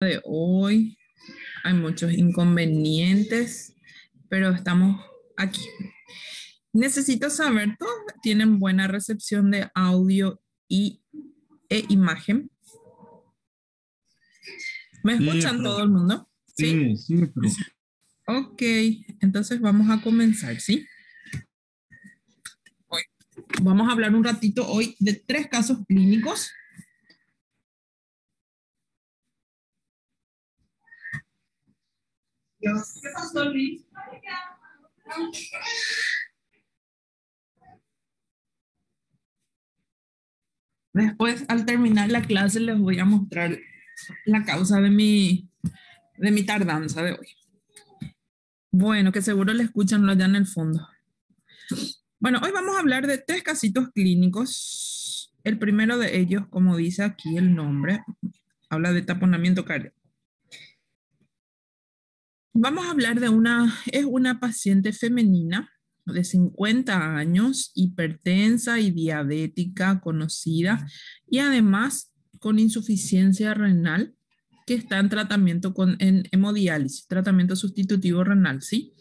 de hoy. Hay muchos inconvenientes, pero estamos aquí. Necesito saber, ¿todos tienen buena recepción de audio y, e imagen? ¿Me escuchan todo el mundo? Sí, sí, pero... Ok, entonces vamos a comenzar, ¿sí? Vamos a hablar un ratito hoy de tres casos clínicos Después, al terminar la clase, les voy a mostrar la causa de mi, de mi tardanza de hoy. Bueno, que seguro le escuchan allá en el fondo. Bueno, hoy vamos a hablar de tres casitos clínicos. El primero de ellos, como dice aquí el nombre, habla de taponamiento cardíaco. Vamos a hablar de una, es una paciente femenina de 50 años, hipertensa y diabética conocida y además con insuficiencia renal que está en tratamiento con hemodiálisis, tratamiento sustitutivo renal, ¿sí?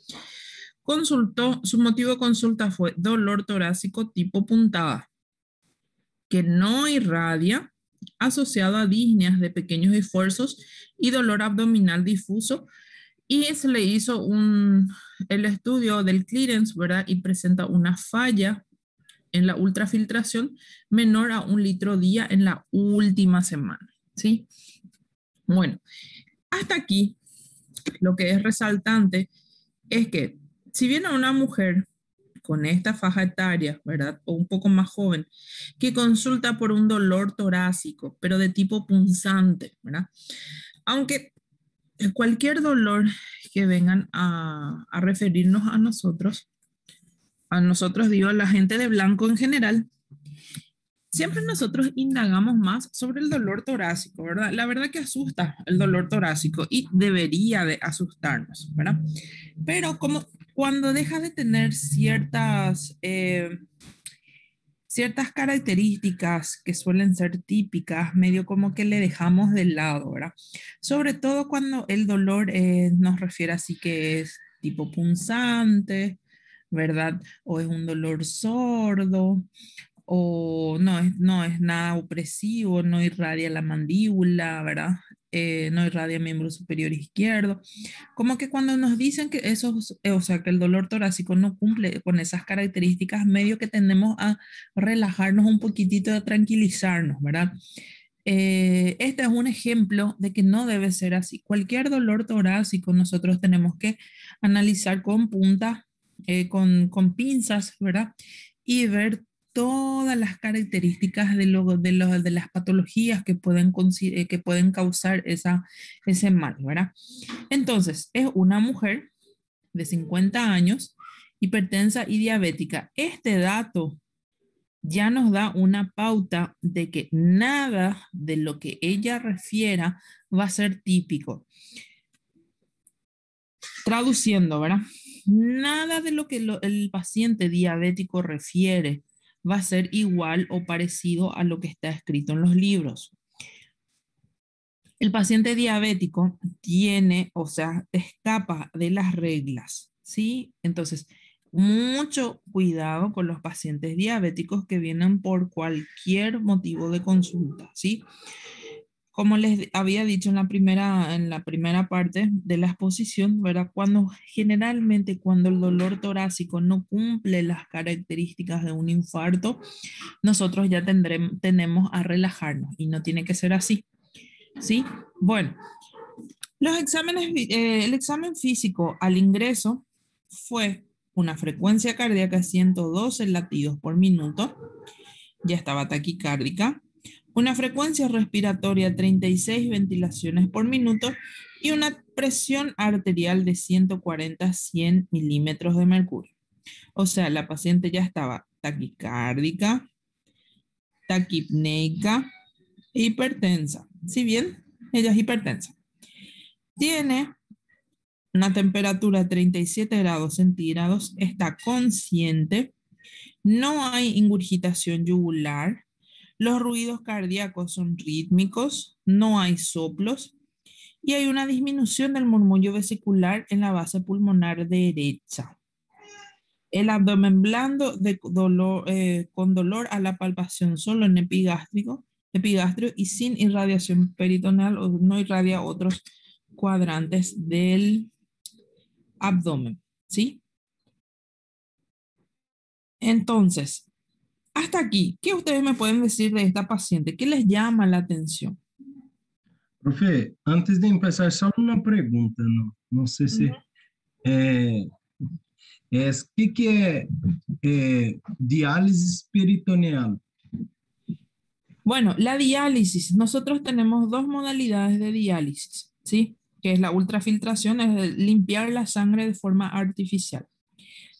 Consultó, su motivo de consulta fue dolor torácico tipo puntada, que no irradia, asociado a disneas de pequeños esfuerzos y dolor abdominal difuso y se le hizo un, el estudio del clearance, ¿verdad? Y presenta una falla en la ultrafiltración menor a un litro día en la última semana, ¿sí? Bueno, hasta aquí lo que es resaltante es que si viene una mujer con esta faja etaria, ¿verdad? O un poco más joven, que consulta por un dolor torácico, pero de tipo punzante, ¿verdad? Aunque eh, cualquier dolor que vengan a, referirnos a nosotros, a nosotros digo, a la gente de blanco en general, siempre nosotros indagamos más sobre el dolor torácico, ¿verdad? La verdad que asusta el dolor torácico y debería de asustarnos, ¿verdad? Pero como cuando deja de tener ciertas... Eh, ciertas características que suelen ser típicas, medio como que le dejamos de lado, ¿verdad? Sobre todo cuando el dolor eh, nos refiere así que es tipo punzante, ¿verdad? O es un dolor sordo, o no es, no es nada opresivo, no irradia la mandíbula, ¿verdad? Eh, no irradia miembro superior izquierdo. Como que cuando nos dicen que eso, eh, o sea, que el dolor torácico no cumple con esas características, medio que tendemos a relajarnos un poquitito, a tranquilizarnos, ¿verdad? Eh, este es un ejemplo de que no debe ser así. Cualquier dolor torácico nosotros tenemos que analizar con punta, con, con pinzas, ¿verdad? Y ver todas las características de, de, de las patologías que pueden, eh, que pueden causar esa, ese mal, ¿verdad? Entonces, es una mujer de 50 años, hipertensa y diabética. Este dato ya nos da una pauta de que nada de lo que ella refiera va a ser típico. Traduciendo, ¿verdad? Nada de lo que el paciente diabético refiere va a ser igual o parecido a lo que está escrito en los libros. El paciente diabético tiene, o sea, escapa de las reglas, ¿sí? Entonces, mucho cuidado con los pacientes diabéticos que vienen por cualquier motivo de consulta, ¿sí? sí como les había dicho en la primera, en la primera parte de la exposición, ¿verdad? Cuando generalmente cuando el dolor torácico no cumple las características de un infarto, nosotros ya tenemos a relajarnos y no tiene que ser así. ¿Sí? Bueno, los exámenes, eh, el examen físico al ingreso fue una frecuencia cardíaca 112 latidos por minuto, ya estaba taquicárdica, una frecuencia respiratoria 36 ventilaciones por minuto y una presión arterial de 140-100 milímetros de mercurio. O sea, la paciente ya estaba taquicárdica, taquipneica e hipertensa. Si bien ella es hipertensa. Tiene una temperatura de 37 grados centígrados, está consciente, no hay ingurgitación yugular, los ruidos cardíacos son rítmicos, no hay soplos y hay una disminución del murmullo vesicular en la base pulmonar derecha. El abdomen blando eh, con dolor a la palpación solo en epigástrico, epigastrio y sin irradiación peritoneal o no irradia otros cuadrantes del abdomen, ¿sí? Entonces, hasta aquí, ¿qué ustedes me pueden decir de esta paciente? ¿Qué les llama la atención? Profe, antes de empezar, solo una pregunta, ¿no? No sé si... Eh, es, ¿Qué es eh, diálisis peritoneal? Bueno, la diálisis. Nosotros tenemos dos modalidades de diálisis, ¿sí? Que es la ultrafiltración, es limpiar la sangre de forma artificial.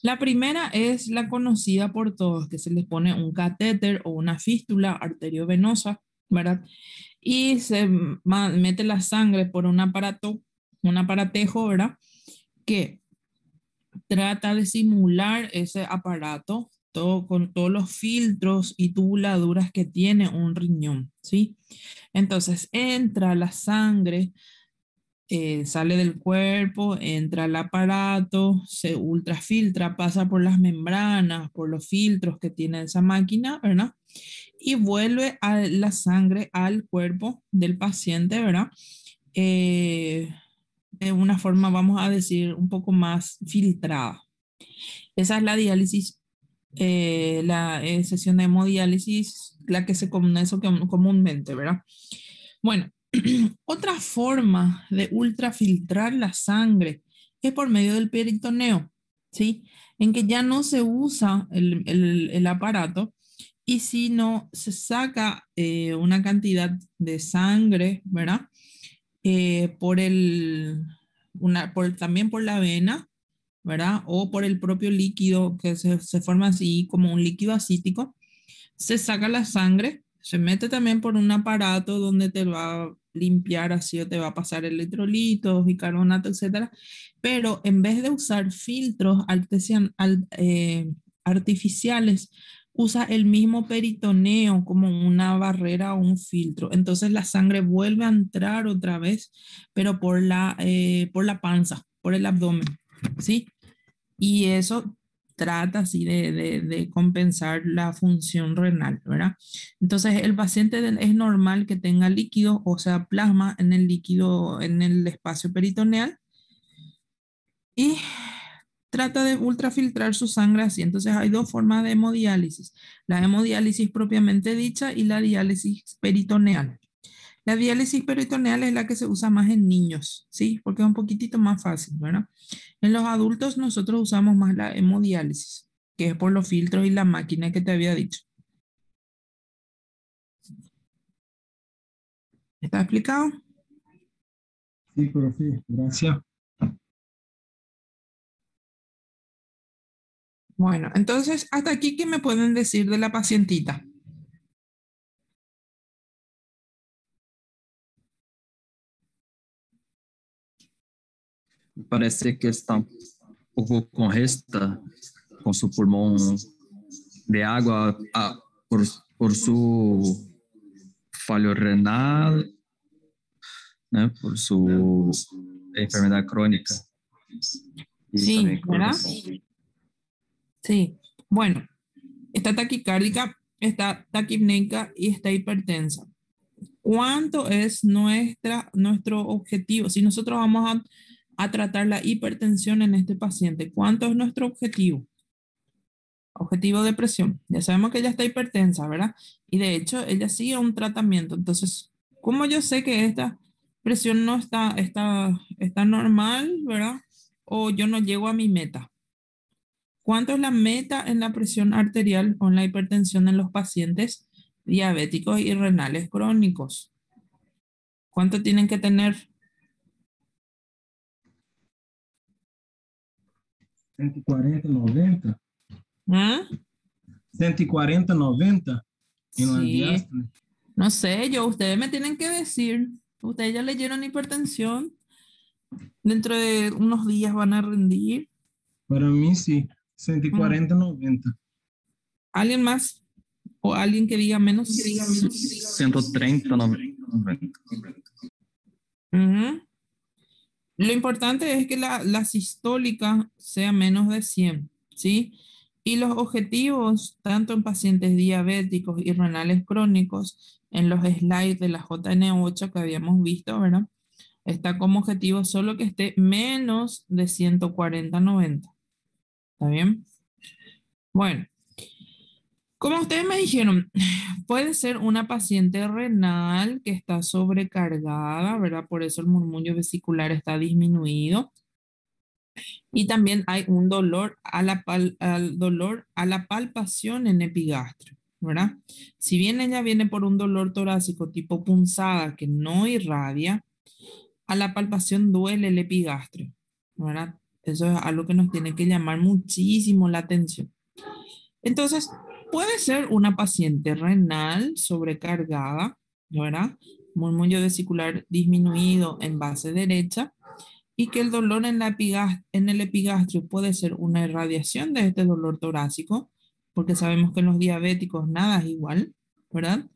La primera es la conocida por todos, que se les pone un catéter o una fístula arteriovenosa, ¿verdad? Y se mete la sangre por un aparato, un aparatejo, ¿verdad? Que trata de simular ese aparato todo, con todos los filtros y tubuladuras que tiene un riñón, ¿sí? Entonces entra la sangre eh, sale del cuerpo, entra al aparato, se ultrafiltra, pasa por las membranas, por los filtros que tiene esa máquina, ¿verdad? Y vuelve a la sangre al cuerpo del paciente, ¿verdad? Eh, de una forma, vamos a decir, un poco más filtrada. Esa es la diálisis, eh, la sesión de hemodiálisis, la que se conoce comúnmente, ¿verdad? Bueno, Otra forma de ultrafiltrar la sangre es por medio del peritoneo, ¿sí? En que ya no se usa el, aparato y si no se saca eh, una cantidad de sangre, ¿verdad? Eh, por el, una, por, también por la vena, ¿verdad? O por el propio líquido que se, se forma así como un líquido acítico, se saca la sangre se mete también por un aparato donde te va a limpiar así o te va a pasar electrolitos, bicarbonato, etcétera. Pero en vez de usar filtros eh, artificiales, usa el mismo peritoneo como una barrera o un filtro. Entonces la sangre vuelve a entrar otra vez, pero por la, eh, por la panza, por el abdomen, ¿sí? Y eso trata así de, compensar la función renal, ¿verdad? Entonces, el paciente es normal que tenga líquido, o sea, plasma en el líquido, en el espacio peritoneal, y trata de ultrafiltrar su sangre así. Entonces, hay dos formas de hemodiálisis, la hemodiálisis propiamente dicha y la diálisis peritoneal. La diálisis peritoneal es la que se usa más en niños, ¿sí? Porque es un poquitito más fácil, ¿verdad? En los adultos nosotros usamos más la hemodiálisis, que es por los filtros y la máquina que te había dicho. ¿Está explicado? Sí, profe, gracias. Bueno, entonces, hasta aquí, ¿qué me pueden decir de la pacientita? Parece que está un poco congesta con su pulmón de agua ah, por, su fallo renal, por su enfermedad crónica. sí, ¿verdad? Sí, bueno, está taquicárdica, está taquipneica y está hipertensa. ¿Cuánto es nuestra, nuestro objetivo? Si nosotros vamos a a tratar la hipertensión en este paciente. ¿Cuánto es nuestro objetivo? Objetivo de presión. Ya sabemos que ella está hipertensa, ¿verdad? Y de hecho, ella sigue un tratamiento. Entonces, ¿cómo yo sé que esta presión no está, está, está normal, ¿verdad? O yo no llego a mi meta. ¿Cuánto es la meta en la presión arterial o en la hipertensión en los pacientes diabéticos y renales crónicos? ¿Cuánto tienen que tener 140, 90. ¿Ah? 140, 90 No sé, yo, ustedes me tienen que decir. Ustedes ya leyeron hipertensión. Dentro de unos días van a rendir. Para mí sí, 140, 90. ¿Alguien más? ¿O alguien que diga menos? 130, 90. Lo importante es que la, la sistólica sea menos de 100, ¿sí? Y los objetivos, tanto en pacientes diabéticos y renales crónicos, en los slides de la JN8 que habíamos visto, ¿verdad? Está como objetivo solo que esté menos de 140-90. ¿Está bien? Bueno, como ustedes me dijeron, puede ser una paciente renal que está sobrecargada, ¿verdad? Por eso el murmullo vesicular está disminuido. Y también hay un dolor a la, al dolor a la palpación en epigastrio, ¿verdad? Si bien ella viene por un dolor torácico tipo punzada que no irradia, a la palpación duele el epigastrio, ¿verdad? Eso es algo que nos tiene que llamar muchísimo la atención. Entonces, puede ser una paciente renal sobrecargada, ¿verdad? Murmullo vesicular disminuido en base derecha y que el dolor en, en el epigastrio puede ser una irradiación de este dolor torácico, porque sabemos que en los diabéticos nada es igual, ¿verdad?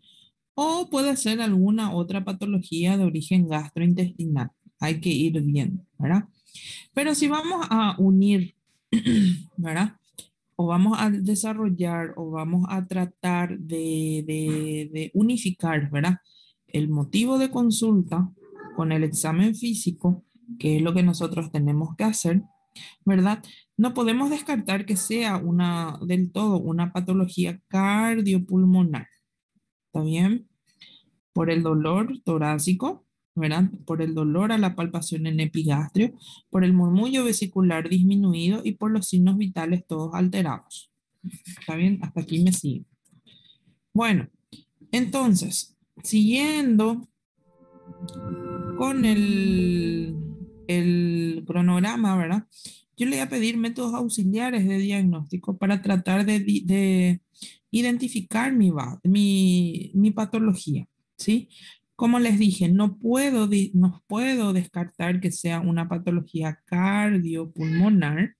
O puede ser alguna otra patología de origen gastrointestinal. Hay que ir bien, ¿verdad? Pero si vamos a unir, ¿verdad? vamos a desarrollar o vamos a tratar de, unificar, ¿verdad? El motivo de consulta con el examen físico, que es lo que nosotros tenemos que hacer, ¿verdad? No podemos descartar que sea una del todo una patología cardiopulmonar. ¿Está bien? Por el dolor torácico, ¿verdad? Por el dolor a la palpación en epigastrio, por el murmullo vesicular disminuido y por los signos vitales todos alterados. ¿Está bien? Hasta aquí me sigue. Bueno, entonces, siguiendo con el, el cronograma, ¿verdad? Yo le voy a pedir métodos auxiliares de diagnóstico para tratar de, identificar mi, mi, mi patología, ¿sí? Como les dije, no puedo, puedo descartar que sea una patología cardiopulmonar,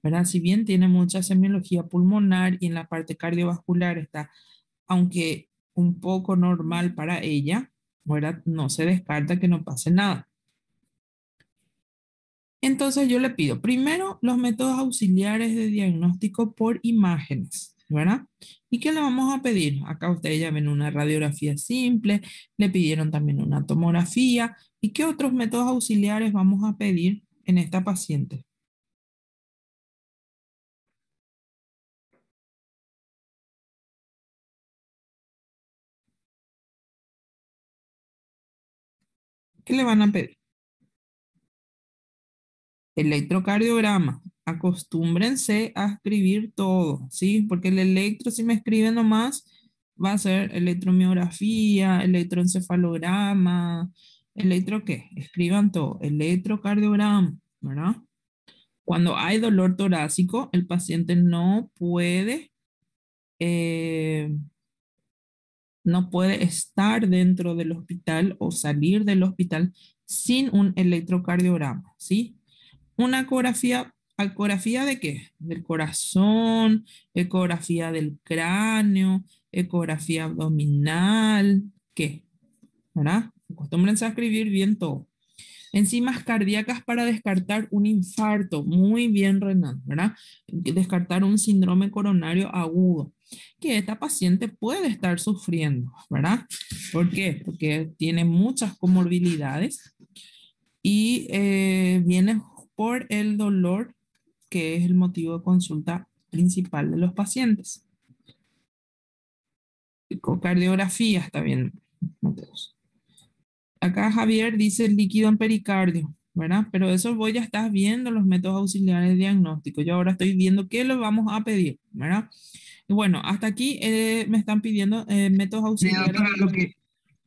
¿verdad? Si bien tiene mucha semiología pulmonar y en la parte cardiovascular está, aunque un poco normal para ella, No se descarta que no pase nada. Entonces yo le pido, primero, los métodos auxiliares de diagnóstico por imágenes. ¿Y qué le vamos a pedir? Acá ustedes ya ven una radiografía simple, le pidieron también una tomografía. ¿Y qué otros métodos auxiliares vamos a pedir en esta paciente? ¿Qué le van a pedir? Electrocardiograma. Acostúmbrense a escribir todo, ¿sí? Porque el electro, si me escriben nomás, va a ser electromiografía, electroencefalograma, electro qué, escriban todo, electrocardiograma, ¿verdad? Cuando hay dolor torácico, el paciente no puede, eh, no puede estar dentro del hospital o salir del hospital sin un electrocardiograma, ¿sí? Una ecografía, ecografía de qué? Del corazón, ecografía del cráneo, ecografía abdominal, ¿qué? ¿Verdad? Acostúmbrense a escribir bien todo. Enzimas cardíacas para descartar un infarto. Muy bien, Renan, ¿verdad? Descartar un síndrome coronario agudo que esta paciente puede estar sufriendo, ¿verdad? ¿Por qué? Porque tiene muchas comorbilidades y eh, viene por el dolor, que es el motivo de consulta principal de los pacientes. cardiografía está bien, Acá Javier dice líquido en pericardio, ¿verdad? Pero eso vos ya estás viendo los métodos auxiliares de diagnóstico. Yo ahora estoy viendo qué lo vamos a pedir, ¿verdad? Y bueno, hasta aquí eh, me están pidiendo eh, métodos auxiliares. lo, que,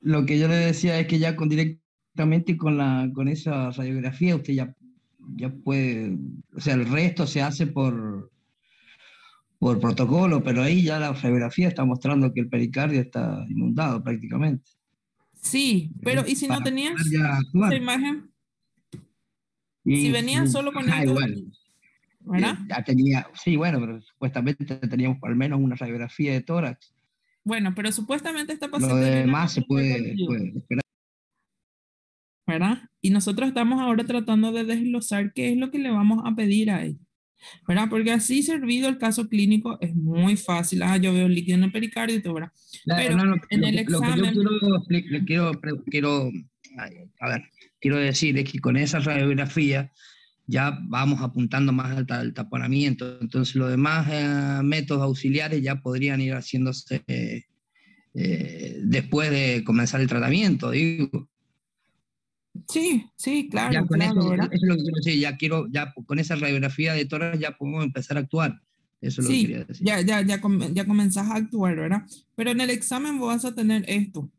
lo que yo le decía es que ya con directamente con, la, con esa radiografía usted ya ya puede, o sea, el resto se hace por, por protocolo, pero ahí ya la radiografía está mostrando que el pericardio está inundado prácticamente. Sí, pero ¿y si no tenías esa imagen? si venías solo con el... igual. ¿verdad? Eh, tenía, sí, bueno, pero supuestamente teníamos al menos una radiografía de tórax. Bueno, pero supuestamente está pasando. Lo demás se puede, puede, esperar. ¿Verdad? Y nosotros estamos ahora tratando de desglosar qué es lo que le vamos a pedir a él. ¿verdad? Porque así servido el caso clínico es muy fácil. Ah, yo veo líquido en el pericardio y todo, ¿verdad? Pero en el examen... que yo quiero, quiero, a ver, quiero decir es que con esa radiografía ya vamos apuntando más al, taponamiento. Entonces, los demás eh, métodos auxiliares ya podrían ir haciéndose eh, después de comenzar el tratamiento, digo. Sí, sí, claro. Ya con eso, eso, es lo que quiero decir, ya quiero, ya con esa radiografía de toras ya podemos empezar a actuar. Eso es lo que quería decir. Ya, ya, ya, comenzás a actuar, ¿verdad? Pero en el examen vos vas a tener esto.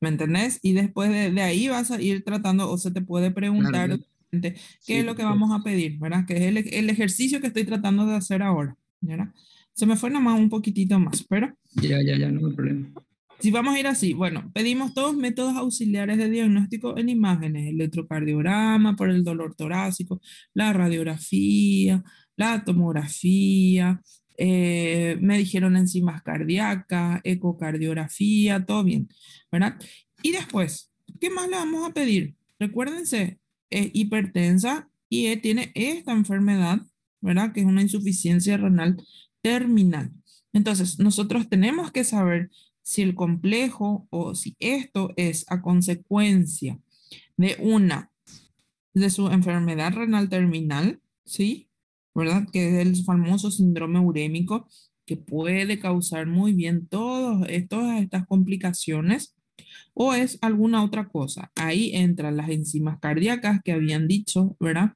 ¿Me entendés? Y después de, ahí vas a ir tratando o se te puede preguntar qué es lo que vamos a pedir, ¿verdad? Que es el, ejercicio que estoy tratando de hacer ahora, Se me fue nomás un poquitito más, pero... Ya, ya, ya, no hay problema. Si vamos a ir así, bueno, pedimos todos métodos auxiliares de diagnóstico en imágenes, electrocardiograma por el dolor torácico, la radiografía, la tomografía, eh, me dijeron enzimas cardíacas, ecocardiografía, todo bien, ¿verdad? Y después, ¿qué más le vamos a pedir? Recuérdense, es hipertensa y tiene esta enfermedad, ¿verdad? Que es una insuficiencia renal terminal. Entonces, nosotros tenemos que saber si el complejo o si esto es a consecuencia de una, de su enfermedad renal terminal, ¿sí? ¿Verdad? Que es el famoso síndrome urémico que puede causar muy bien todos, eh, todas estas complicaciones o es alguna otra cosa. Ahí entran las enzimas cardíacas que habían dicho, ¿verdad?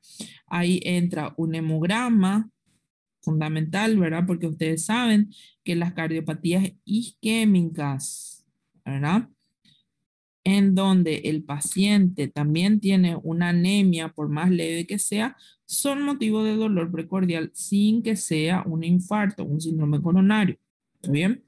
Ahí entra un hemograma, fundamental, ¿verdad? Porque ustedes saben que las cardiopatías isquémicas, ¿verdad? En donde el paciente también tiene una anemia, por más leve que sea, son motivo de dolor precordial sin que sea un infarto, un síndrome coronario. ¿Está bien?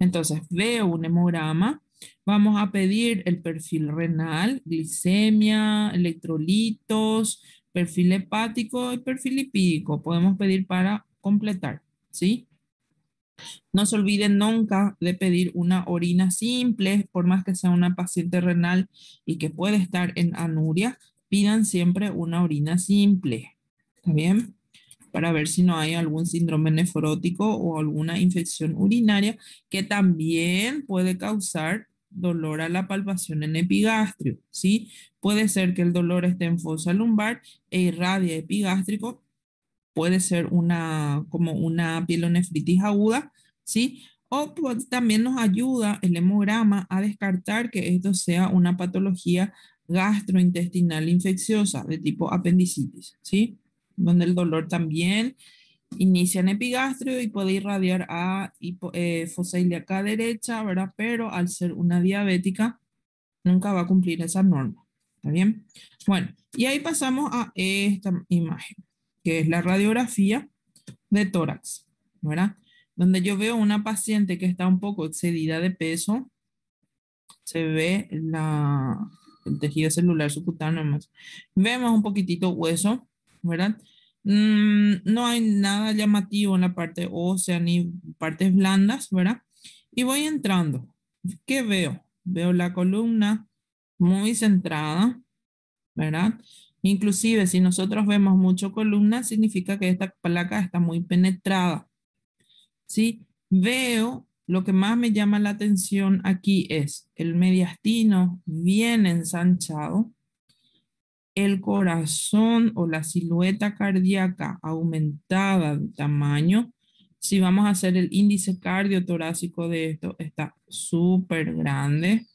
Entonces, veo un hemograma, Vamos a pedir el perfil renal, glicemia, electrolitos, perfil hepático y perfil lipídico. Podemos pedir para completar, ¿sí? No se olviden nunca de pedir una orina simple, por más que sea una paciente renal y que puede estar en anuria, pidan siempre una orina simple, ¿está bien? Para ver si no hay algún síndrome nefrótico o alguna infección urinaria que también puede causar dolor a la palpación en epigastrio, ¿sí? Puede ser que el dolor esté en fosa lumbar e irradia epigástrico puede ser una, como una pielonefritis aguda, ¿sí? O también nos ayuda el hemograma a descartar que esto sea una patología gastrointestinal infecciosa de tipo apendicitis, ¿sí? Donde el dolor también inicia en epigastrio y puede irradiar a eh, fosa ilíaca derecha, ¿verdad? Pero al ser una diabética, nunca va a cumplir esa norma, ¿está bien? Bueno, y ahí pasamos a esta imagen que es la radiografía de tórax, ¿verdad? Donde yo veo una paciente que está un poco excedida de peso, se ve la, el tejido celular subcutáneo más. Vemos un poquitito hueso, ¿verdad? Mm, no hay nada llamativo en la parte ósea ni partes blandas, ¿verdad? Y voy entrando. ¿Qué veo? Veo la columna muy centrada, ¿verdad? Inclusive, si nosotros vemos mucho columna, significa que esta placa está muy penetrada. ¿Sí? Veo, lo que más me llama la atención aquí es el mediastino bien ensanchado, el corazón o la silueta cardíaca aumentada de tamaño. Si vamos a hacer el índice cardiotorácico de esto, está súper grande,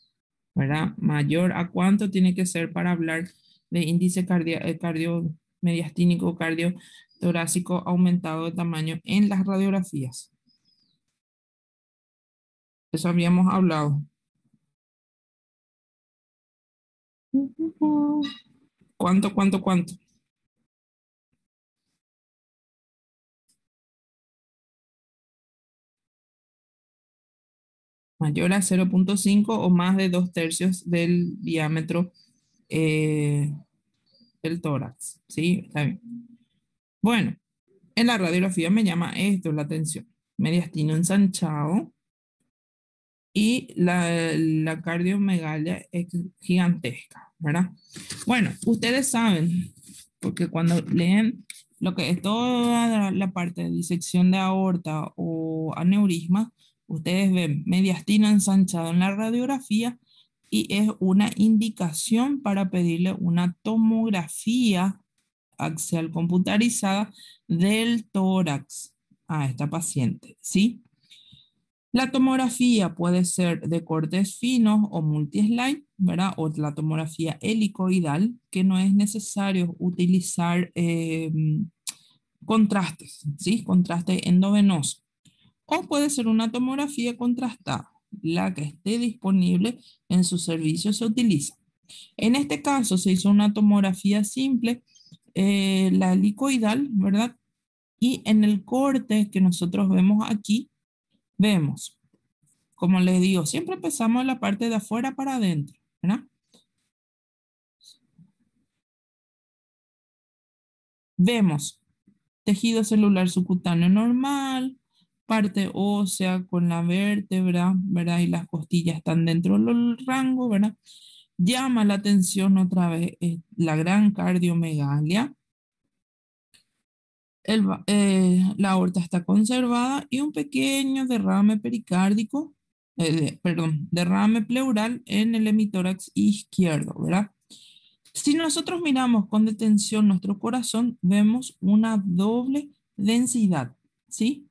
¿verdad? Mayor a cuánto tiene que ser para hablar de índice cardio, eh, cardiomediastínico cardiotorácico aumentado de tamaño en las radiografías. Eso habíamos hablado. ¿Cuánto, cuánto, cuánto? Mayor a 0.5 o más de dos tercios del diámetro eh, el tórax, ¿sí? Está bien. Bueno, en la radiografía me llama esto la atención. Mediastino ensanchado y la, la cardiomegalia es gigantesca, ¿verdad? Bueno, ustedes saben, porque cuando leen lo que es toda la parte de disección de aorta o aneurisma, ustedes ven mediastino ensanchado en la radiografía y es una indicación para pedirle una tomografía axial computarizada del tórax a esta paciente, ¿sí? La tomografía puede ser de cortes finos o multi-slide, ¿verdad? O la tomografía helicoidal, que no es necesario utilizar em, contrastes, ¿sí? Contraste endovenoso. O puede ser una tomografía contrastada la que esté disponible en su servicio se utiliza. En este caso se hizo una tomografía simple, eh, la helicoidal, ¿verdad? Y en el corte que nosotros vemos aquí, vemos, como les digo, siempre empezamos la parte de afuera para adentro, ¿verdad? Vemos tejido celular subcutáneo normal, parte ósea con la vértebra, ¿verdad? Y las costillas están dentro del rango, ¿verdad? Llama la atención otra vez eh, la gran cardiomegalia. El, eh, la aorta está conservada y un pequeño derrame pericárdico, eh, perdón, derrame pleural en el hemitórax izquierdo, ¿verdad? Si nosotros miramos con detención nuestro corazón, vemos una doble densidad, ¿sí?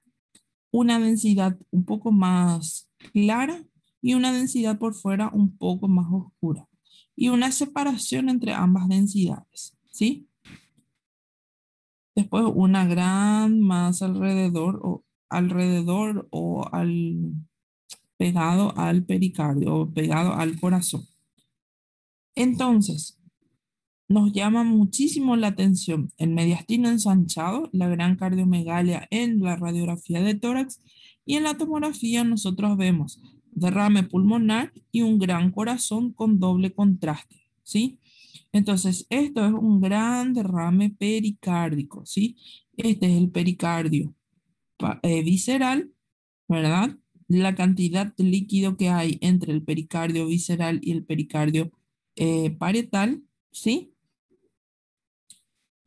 una densidad un poco más clara y una densidad por fuera un poco más oscura y una separación entre ambas densidades, ¿sí? Después una gran más alrededor o alrededor o al pegado al pericardio o pegado al corazón. Entonces, nos llama muchísimo la atención el mediastino ensanchado, la gran cardiomegalia en la radiografía de tórax y en la tomografía nosotros vemos derrame pulmonar y un gran corazón con doble contraste, ¿sí? Entonces, esto es un gran derrame pericárdico, ¿sí? Este es el pericardio eh, visceral, ¿verdad? La cantidad de líquido que hay entre el pericardio visceral y el pericardio eh, parietal, ¿sí?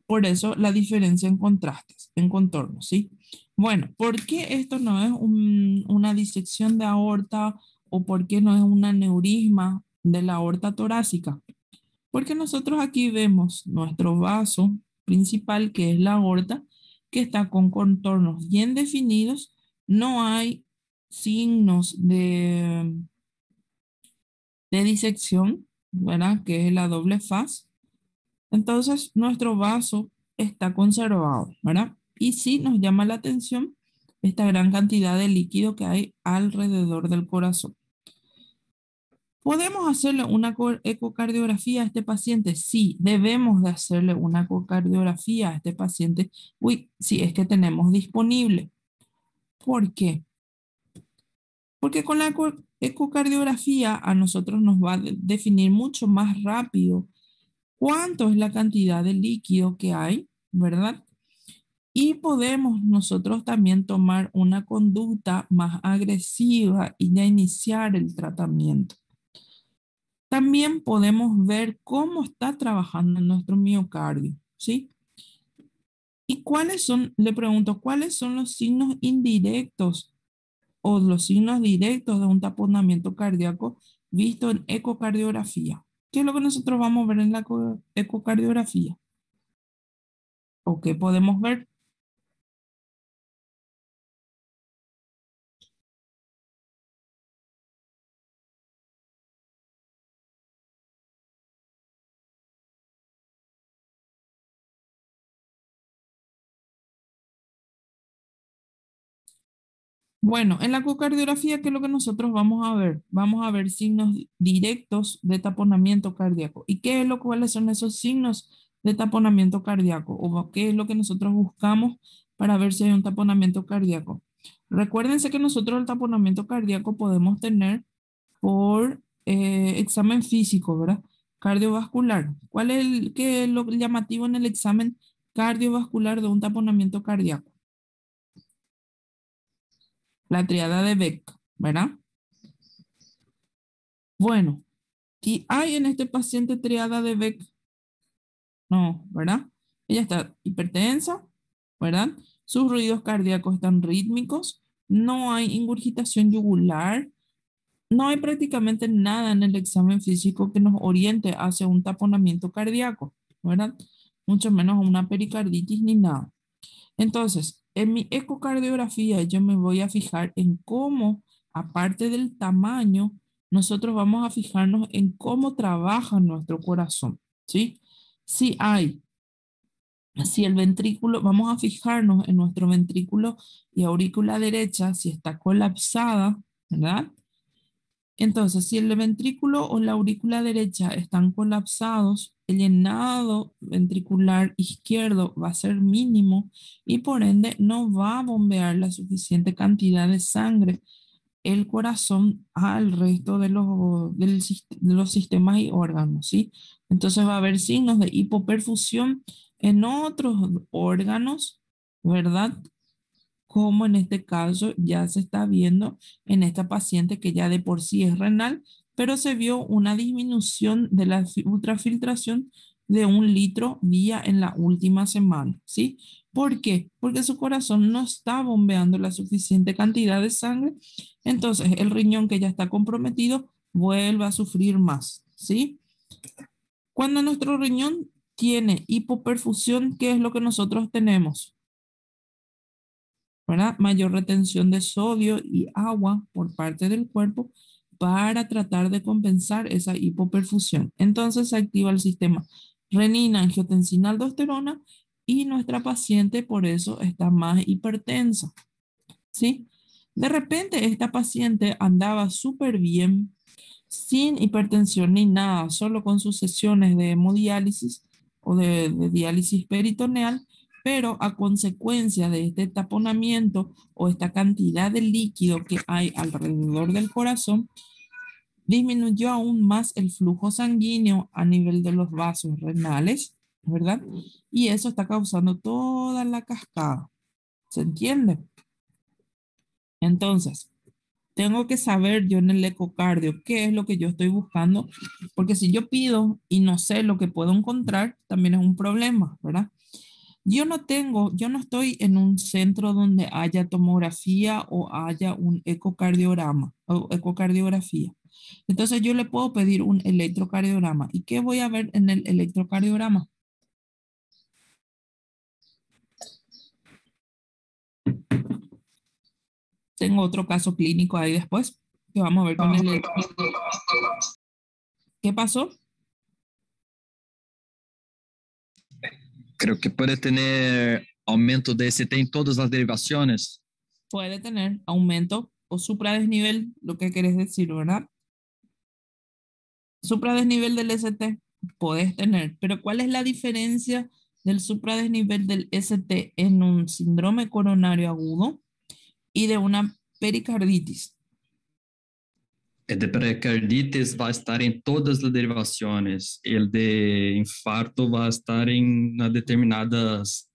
Por eso la diferencia en contrastes, en contornos, ¿sí? Bueno, ¿por qué esto no es una disección de aorta o por qué no es un aneurisma de la aorta torácica? Porque nosotros aquí vemos nuestro vaso principal, que es la aorta, que está con contornos bien definidos, no hay signos de, de disección, ¿verdad? Que es la doble faz. Entonces, nuestro vaso está conservado, ¿verdad? Y sí nos llama la atención esta gran cantidad de líquido que hay alrededor del corazón. ¿Podemos hacerle una ecocardiografía a este paciente? Sí, debemos de hacerle una ecocardiografía a este paciente. Uy, sí, es que tenemos disponible. ¿Por qué? Porque con la ecocardiografía a nosotros nos va a definir mucho más rápido cuánto es la cantidad de líquido que hay, ¿verdad? Y podemos nosotros también tomar una conducta más agresiva y ya iniciar el tratamiento. También podemos ver cómo está trabajando nuestro miocardio, ¿sí? ¿Y cuáles son, le pregunto, cuáles son los signos indirectos o los signos directos de un taponamiento cardíaco visto en ecocardiografía? ¿Qué es lo que nosotros vamos a ver en la ecocardiografía? ¿O qué podemos ver? Bueno, en la ecocardiografía, ¿qué es lo que nosotros vamos a ver? Vamos a ver signos directos de taponamiento cardíaco. ¿Y qué es lo cuáles son esos signos de taponamiento cardíaco? ¿O qué es lo que nosotros buscamos para ver si hay un taponamiento cardíaco? Recuérdense que nosotros el taponamiento cardíaco podemos tener por eh, examen físico, ¿verdad? Cardiovascular. ¿Cuál es qué es lo llamativo en el examen cardiovascular de un taponamiento cardíaco? la triada de Beck, ¿verdad? Bueno, ¿y hay en este paciente triada de Beck? No, ¿verdad? Ella está hipertensa, ¿verdad? Sus ruidos cardíacos están rítmicos, no hay ingurgitación yugular, no hay prácticamente nada en el examen físico que nos oriente hacia un taponamiento cardíaco, ¿verdad? Mucho menos una pericarditis ni nada. Entonces, en mi ecocardiografía yo me voy a fijar en cómo, aparte del tamaño, nosotros vamos a fijarnos en cómo trabaja nuestro corazón, ¿sí? Si hay, si el ventrículo, vamos a fijarnos en nuestro ventrículo y aurícula derecha, si está colapsada, ¿verdad? Entonces, si el ventrículo o la aurícula derecha están colapsados, el llenado ventricular izquierdo va a ser mínimo y por ende no va a bombear la suficiente cantidad de sangre el corazón al resto de los, los sistemas y órganos, ¿sí? Entonces va a haber signos de hipoperfusión en otros órganos, ¿verdad? como en este caso ya se está viendo en esta paciente que ya de por sí es renal, pero se vio una disminución de la ultrafiltración de un litro día en la última semana, ¿sí? ¿Por qué? Porque su corazón no está bombeando la suficiente cantidad de sangre, entonces el riñón que ya está comprometido vuelve a sufrir más, ¿sí? Cuando nuestro riñón tiene hipoperfusión, ¿qué es lo que nosotros tenemos? ¿verdad? Mayor retención de sodio y agua por parte del cuerpo para tratar de compensar esa hipoperfusión. Entonces se activa el sistema renina, angiotensina, aldosterona y nuestra paciente por eso está más hipertensa, ¿sí? De repente esta paciente andaba súper bien, sin hipertensión ni nada, solo con sus sesiones de hemodiálisis o de, de diálisis peritoneal pero a consecuencia de este taponamiento o esta cantidad de líquido que hay alrededor del corazón, disminuyó aún más el flujo sanguíneo a nivel de los vasos renales, ¿verdad? Y eso está causando toda la cascada. ¿Se entiende? Entonces, tengo que saber yo en el ecocardio qué es lo que yo estoy buscando, porque si yo pido y no sé lo que puedo encontrar, también es un problema, ¿verdad? Yo no tengo, yo no estoy en un centro donde haya tomografía o haya un ecocardiograma o ecocardiografía. Entonces yo le puedo pedir un electrocardiograma. ¿Y qué voy a ver en el electrocardiograma? Tengo otro caso clínico ahí después que vamos a ver con el... ¿Qué pasó? Creo que puede tener aumento de ST en todas las derivaciones. Puede tener aumento o supradesnivel, lo que querés decir, ¿verdad? Supradesnivel del ST, podés tener, pero ¿cuál es la diferencia del supradesnivel del ST en un síndrome coronario agudo y de una pericarditis? el de precarditis va a estar en em todas las derivaciones, el de infarto va a estar en em, determinadas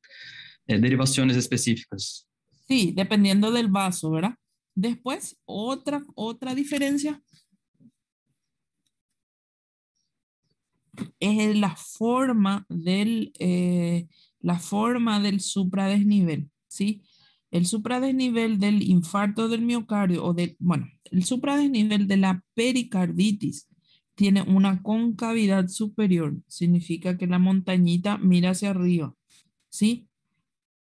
derivaciones específicas. Sí, dependiendo del vaso, ¿verdad? Después, otra, otra diferencia es la forma del, eh, la forma del supradesnivel, ¿sí? el supradesnivel del infarto del miocardio o del, bueno, el supradesnivel de la pericarditis tiene una concavidad superior, significa que la montañita mira hacia arriba, ¿sí?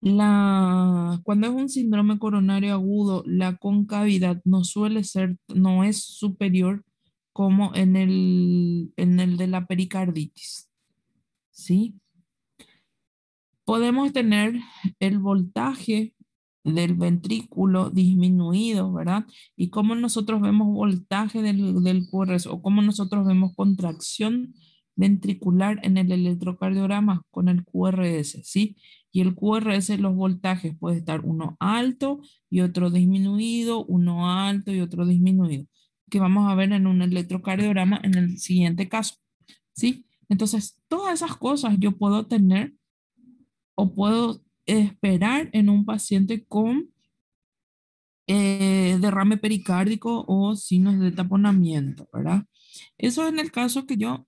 La, cuando es un síndrome coronario agudo, la concavidad no suele ser, no es superior como en el, en el de la pericarditis, ¿sí? Podemos tener el voltaje del ventrículo disminuido, ¿verdad? Y cómo nosotros vemos voltaje del, del QRS o cómo nosotros vemos contracción ventricular en el electrocardiograma con el QRS, ¿sí? Y el QRS, los voltajes, puede estar uno alto y otro disminuido, uno alto y otro disminuido, que vamos a ver en un electrocardiograma en el siguiente caso, ¿sí? Entonces, todas esas cosas yo puedo tener o puedo esperar en un paciente con eh, derrame pericárdico o signos de taponamiento, ¿verdad? Eso es en el caso que yo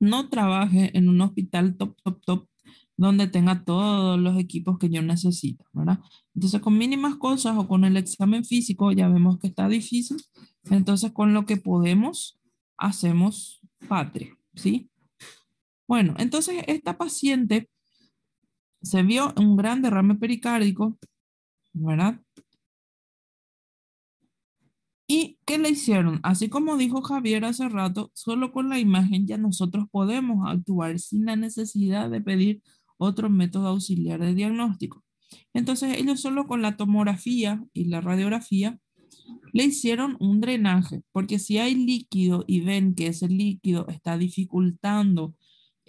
no trabaje en un hospital top, top, top, donde tenga todos los equipos que yo necesito, ¿verdad? Entonces, con mínimas cosas o con el examen físico, ya vemos que está difícil, entonces con lo que podemos, hacemos patria, ¿sí? Bueno, entonces esta paciente se vio un gran derrame pericárdico, ¿verdad? ¿Y qué le hicieron? Así como dijo Javier hace rato, solo con la imagen ya nosotros podemos actuar sin la necesidad de pedir otro método auxiliar de diagnóstico. Entonces ellos solo con la tomografía y la radiografía le hicieron un drenaje, porque si hay líquido y ven que ese líquido está dificultando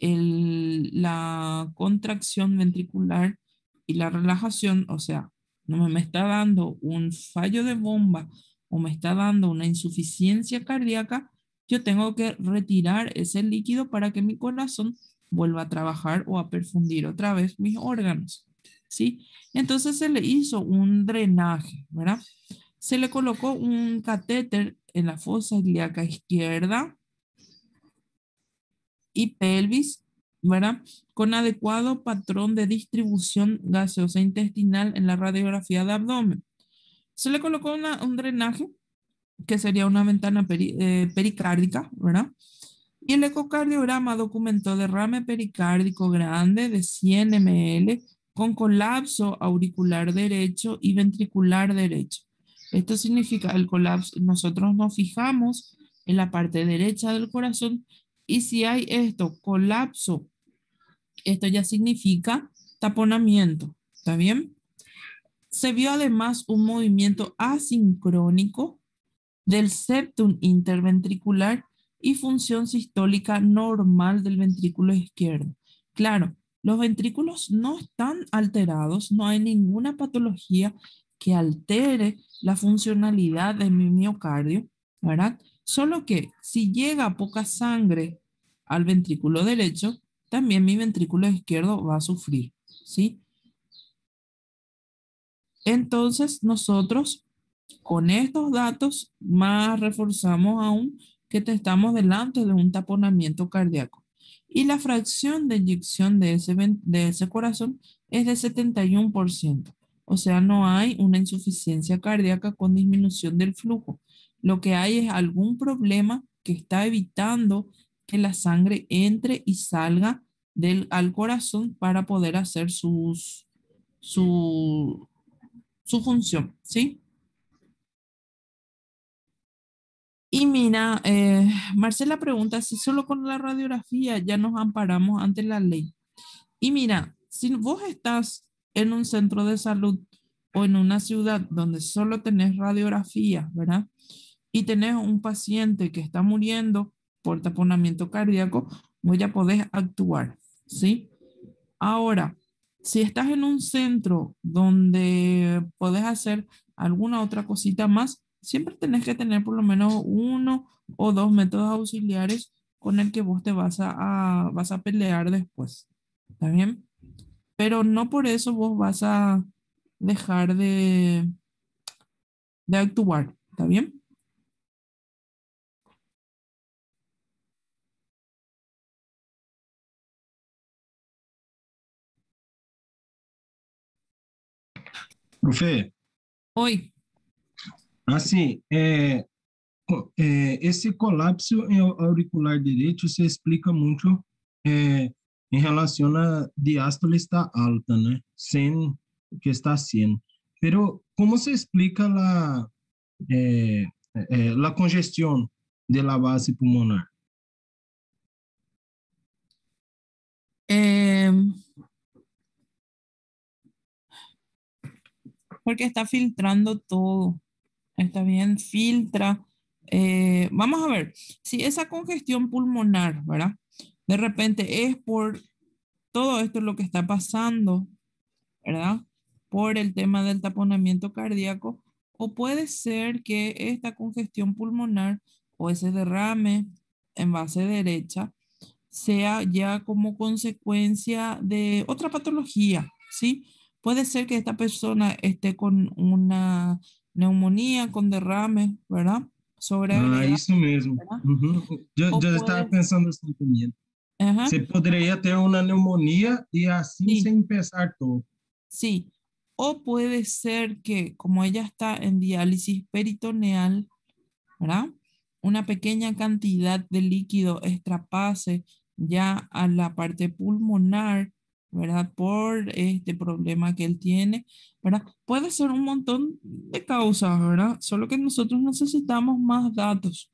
la contracción ventricular y la relajación, o sea, no me está dando un fallo de bomba o me está dando una insuficiencia cardíaca, yo tengo que retirar ese líquido para que mi corazón vuelva a trabajar o a perfundir otra vez mis órganos, ¿sí? Entonces se le hizo un drenaje, Se le colocó un catéter en la fosa ilíaca izquierda, y pelvis, ¿verdad? Con adecuado patrón de distribución gaseosa intestinal en la radiografía de abdomen. Se le colocó un drenaje, que sería una ventana eh, pericárdica, ¿verdad? Y el ecocardiograma documentó derrame pericárdico grande de 100 ml con colapso auricular derecho y ventricular derecho. Esto significa el colapso. Nosotros nos fijamos en la parte derecha del corazón y si hay esto, colapso, esto ya significa taponamiento, ¿está bien? Se vio además un movimiento asincrónico del septum interventricular y función sistólica normal del ventrículo izquierdo. Claro, los ventrículos no están alterados, no hay ninguna patología que altere la funcionalidad de mi miocardio, ¿verdad? Solo que si llega poca sangre al ventrículo derecho, también mi ventrículo izquierdo va a sufrir, ¿sí? Entonces, nosotros con estos datos más reforzamos aún que te estamos delante de un taponamiento cardíaco. Y la fracción de inyección de ese, de ese corazón es de 71%. O sea, no hay una insuficiencia cardíaca con disminución del flujo, lo que hay es algún problema que está evitando que la sangre entre y salga del, al corazón para poder hacer sus, su, su función, ¿sí? Y mira, eh, Marcela pregunta si solo con la radiografía ya nos amparamos ante la ley. Y mira, si vos estás en un centro de salud o en una ciudad donde solo tenés radiografía, ¿verdad? y tenés un paciente que está muriendo por taponamiento cardíaco, vos ya podés actuar, ¿sí? Ahora, si estás en un centro donde podés hacer alguna otra cosita más, siempre tenés que tener por lo menos uno o dos métodos auxiliares con el que vos te vas a, vas a pelear después. ¿Está bien? Pero no por eso vos vas a dejar de, de actuar. ¿Está bien? Profe, Oi. Assim, é, é, esse colapso auricular direito se explica muito é, em relação à diástole está alta, né? Sem que está sendo. Pero como se explica a é, é, é congestão de la base pulmonar? porque está filtrando todo. Está bien, filtra. Eh, vamos a ver, si esa congestión pulmonar, ¿verdad? De repente es por todo esto lo que está pasando, ¿verdad? Por el tema del taponamiento cardíaco, o puede ser que esta congestión pulmonar o ese derrame en base derecha sea ya como consecuencia de otra patología, ¿sí? puede ser que esta persona esté con una neumonía, con derrame, ¿verdad? Sobre ah, eso mismo. Yo, estaba pensando esto también. Se podría tener una neumonía y así se empezar todo. Sí, o puede ser que como ella está en diálisis peritoneal, ¿verdad? Una pequeña cantidad de líquido extrapase ya a la parte pulmonar ¿verdad? Por este problema que él tiene, ¿verdad? Puede ser un montón de causas, ¿verdad? Solo que nosotros necesitamos más datos,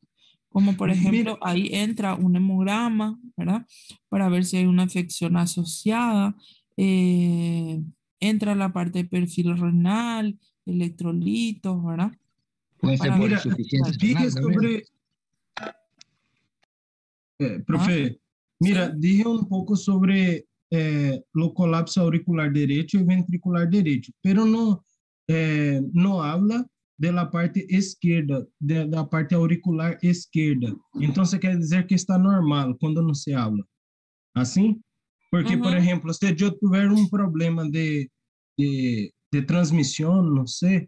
como por ejemplo, ahí entra un hemograma, ¿verdad? Para ver si hay una afección asociada, eh, entra la parte de perfil renal, electrolitos, ¿verdad? Puede ser por sobre... Ah. Eh, profe, Mira, dije un poco sobre é, lo colapso auricular direito e ventricular direito, pero não é, habla da parte esquerda, da parte auricular esquerda. Então, você quer dizer que está normal quando não se habla. Assim? Porque, por uhum. exemplo, se eu tiver um problema de, de, de transmissão, não sei,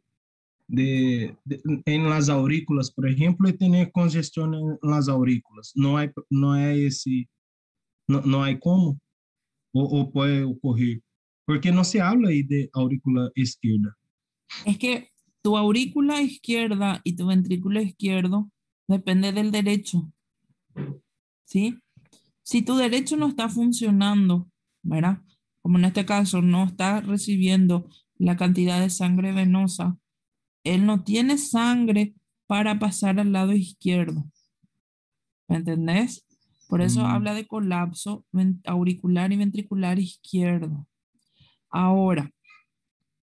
de, de, em las aurículas, por exemplo, e ter congestão nas aurículas. Não é, não é esse, não, não é como? O puede ocurrir? Porque no se habla ahí de aurícula izquierda. Es que tu aurícula izquierda y tu ventrículo izquierdo depende del derecho. ¿Sí? Si tu derecho no está funcionando, ¿verdad? Como en este caso, no está recibiendo la cantidad de sangre venosa, él no tiene sangre para pasar al lado izquierdo. ¿Me entendés? Por eso mm. habla de colapso auricular y ventricular izquierdo. Ahora,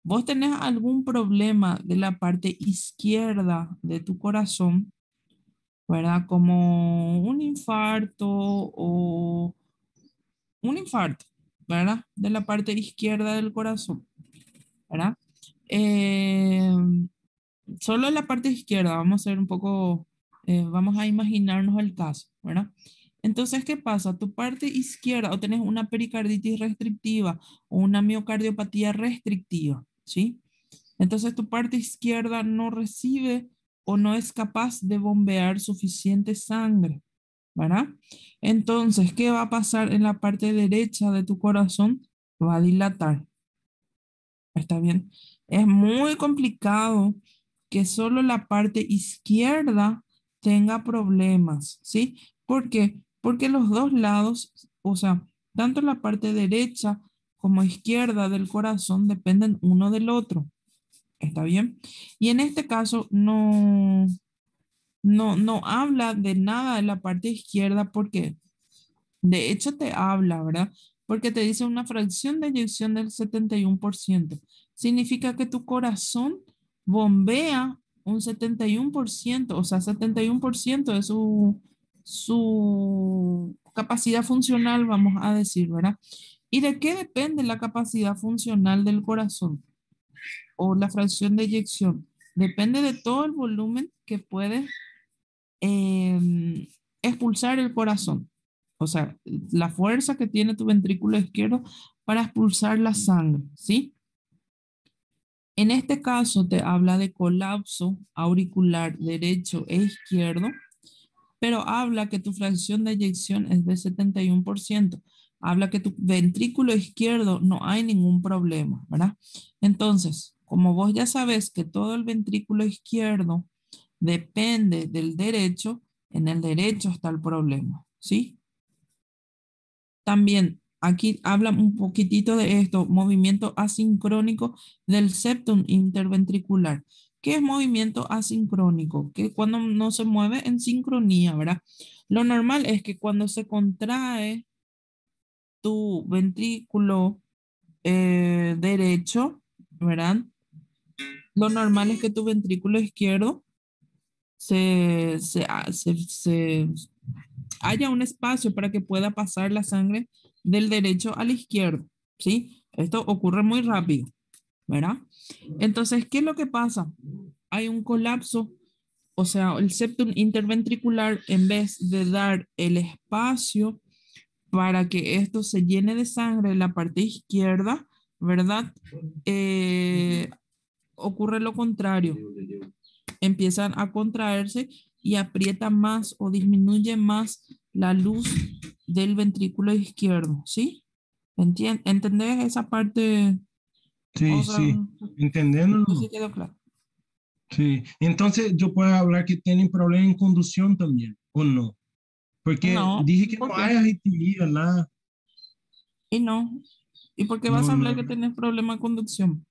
vos tenés algún problema de la parte izquierda de tu corazón, ¿verdad? Como un infarto o un infarto, ¿verdad? De la parte izquierda del corazón, ¿verdad? Eh, solo la parte izquierda, vamos a hacer un poco, eh, vamos a imaginarnos el caso, ¿verdad? Entonces, ¿qué pasa? Tu parte izquierda o tenés una pericarditis restrictiva o una miocardiopatía restrictiva, ¿sí? Entonces, tu parte izquierda no recibe o no es capaz de bombear suficiente sangre, ¿verdad? Entonces, ¿qué va a pasar en la parte derecha de tu corazón? Va a dilatar. ¿Está bien? Es muy complicado que solo la parte izquierda tenga problemas, ¿sí? Porque porque los dos lados, o sea, tanto la parte derecha como izquierda del corazón dependen uno del otro. ¿Está bien? Y en este caso no, no, no habla de nada de la parte izquierda porque de hecho te habla, ¿verdad? Porque te dice una fracción de eyección del 71%. Significa que tu corazón bombea un 71%, o sea, 71% de su su capacidad funcional, vamos a decir, ¿verdad? ¿Y de qué depende la capacidad funcional del corazón o la fracción de eyección? Depende de todo el volumen que puede em, expulsar el corazón. O sea, la fuerza que tiene tu ventrículo izquierdo para expulsar la sangre, ¿sí? En este caso te habla de colapso auricular derecho e izquierdo pero habla que tu fracción de eyección es de 71%. Habla que tu ventrículo izquierdo no hay ningún problema, ¿verdad? Entonces, como vos ya sabes que todo el ventrículo izquierdo depende del derecho, en el derecho está el problema, ¿sí? También aquí habla un poquitito de esto, movimiento asincrónico del septum interventricular. ¿Qué es movimiento asincrónico, que cuando no se mueve en sincronía, ¿verdad? Lo normal es que cuando se contrae tu ventrículo eh, derecho, ¿verdad? Lo normal es que tu ventrículo izquierdo haya un espacio para que pueda pasar la sangre del derecho al izquierdo, ¿sí? Esto ocurre muy rápido. ¿verdad? Entonces, ¿qué es lo que pasa? Hay un colapso, o sea, el septum interventricular, en vez de dar el espacio para que esto se llene de sangre en la parte izquierda, ¿verdad? Eh, ocurre lo contrario. Empiezan a contraerse y aprieta más o disminuye más la luz del ventrículo izquierdo, ¿sí? ¿Entendés esa parte? Sí, sí, mm, pues, entendiendo. Pues, sí, entonces yo puedo hablar que tienen problema en conducción también, ¿o no? Porque dije que no hay arritmia nada. Y no. ¿Y por qué vas a hablar que tienes problema en conducción?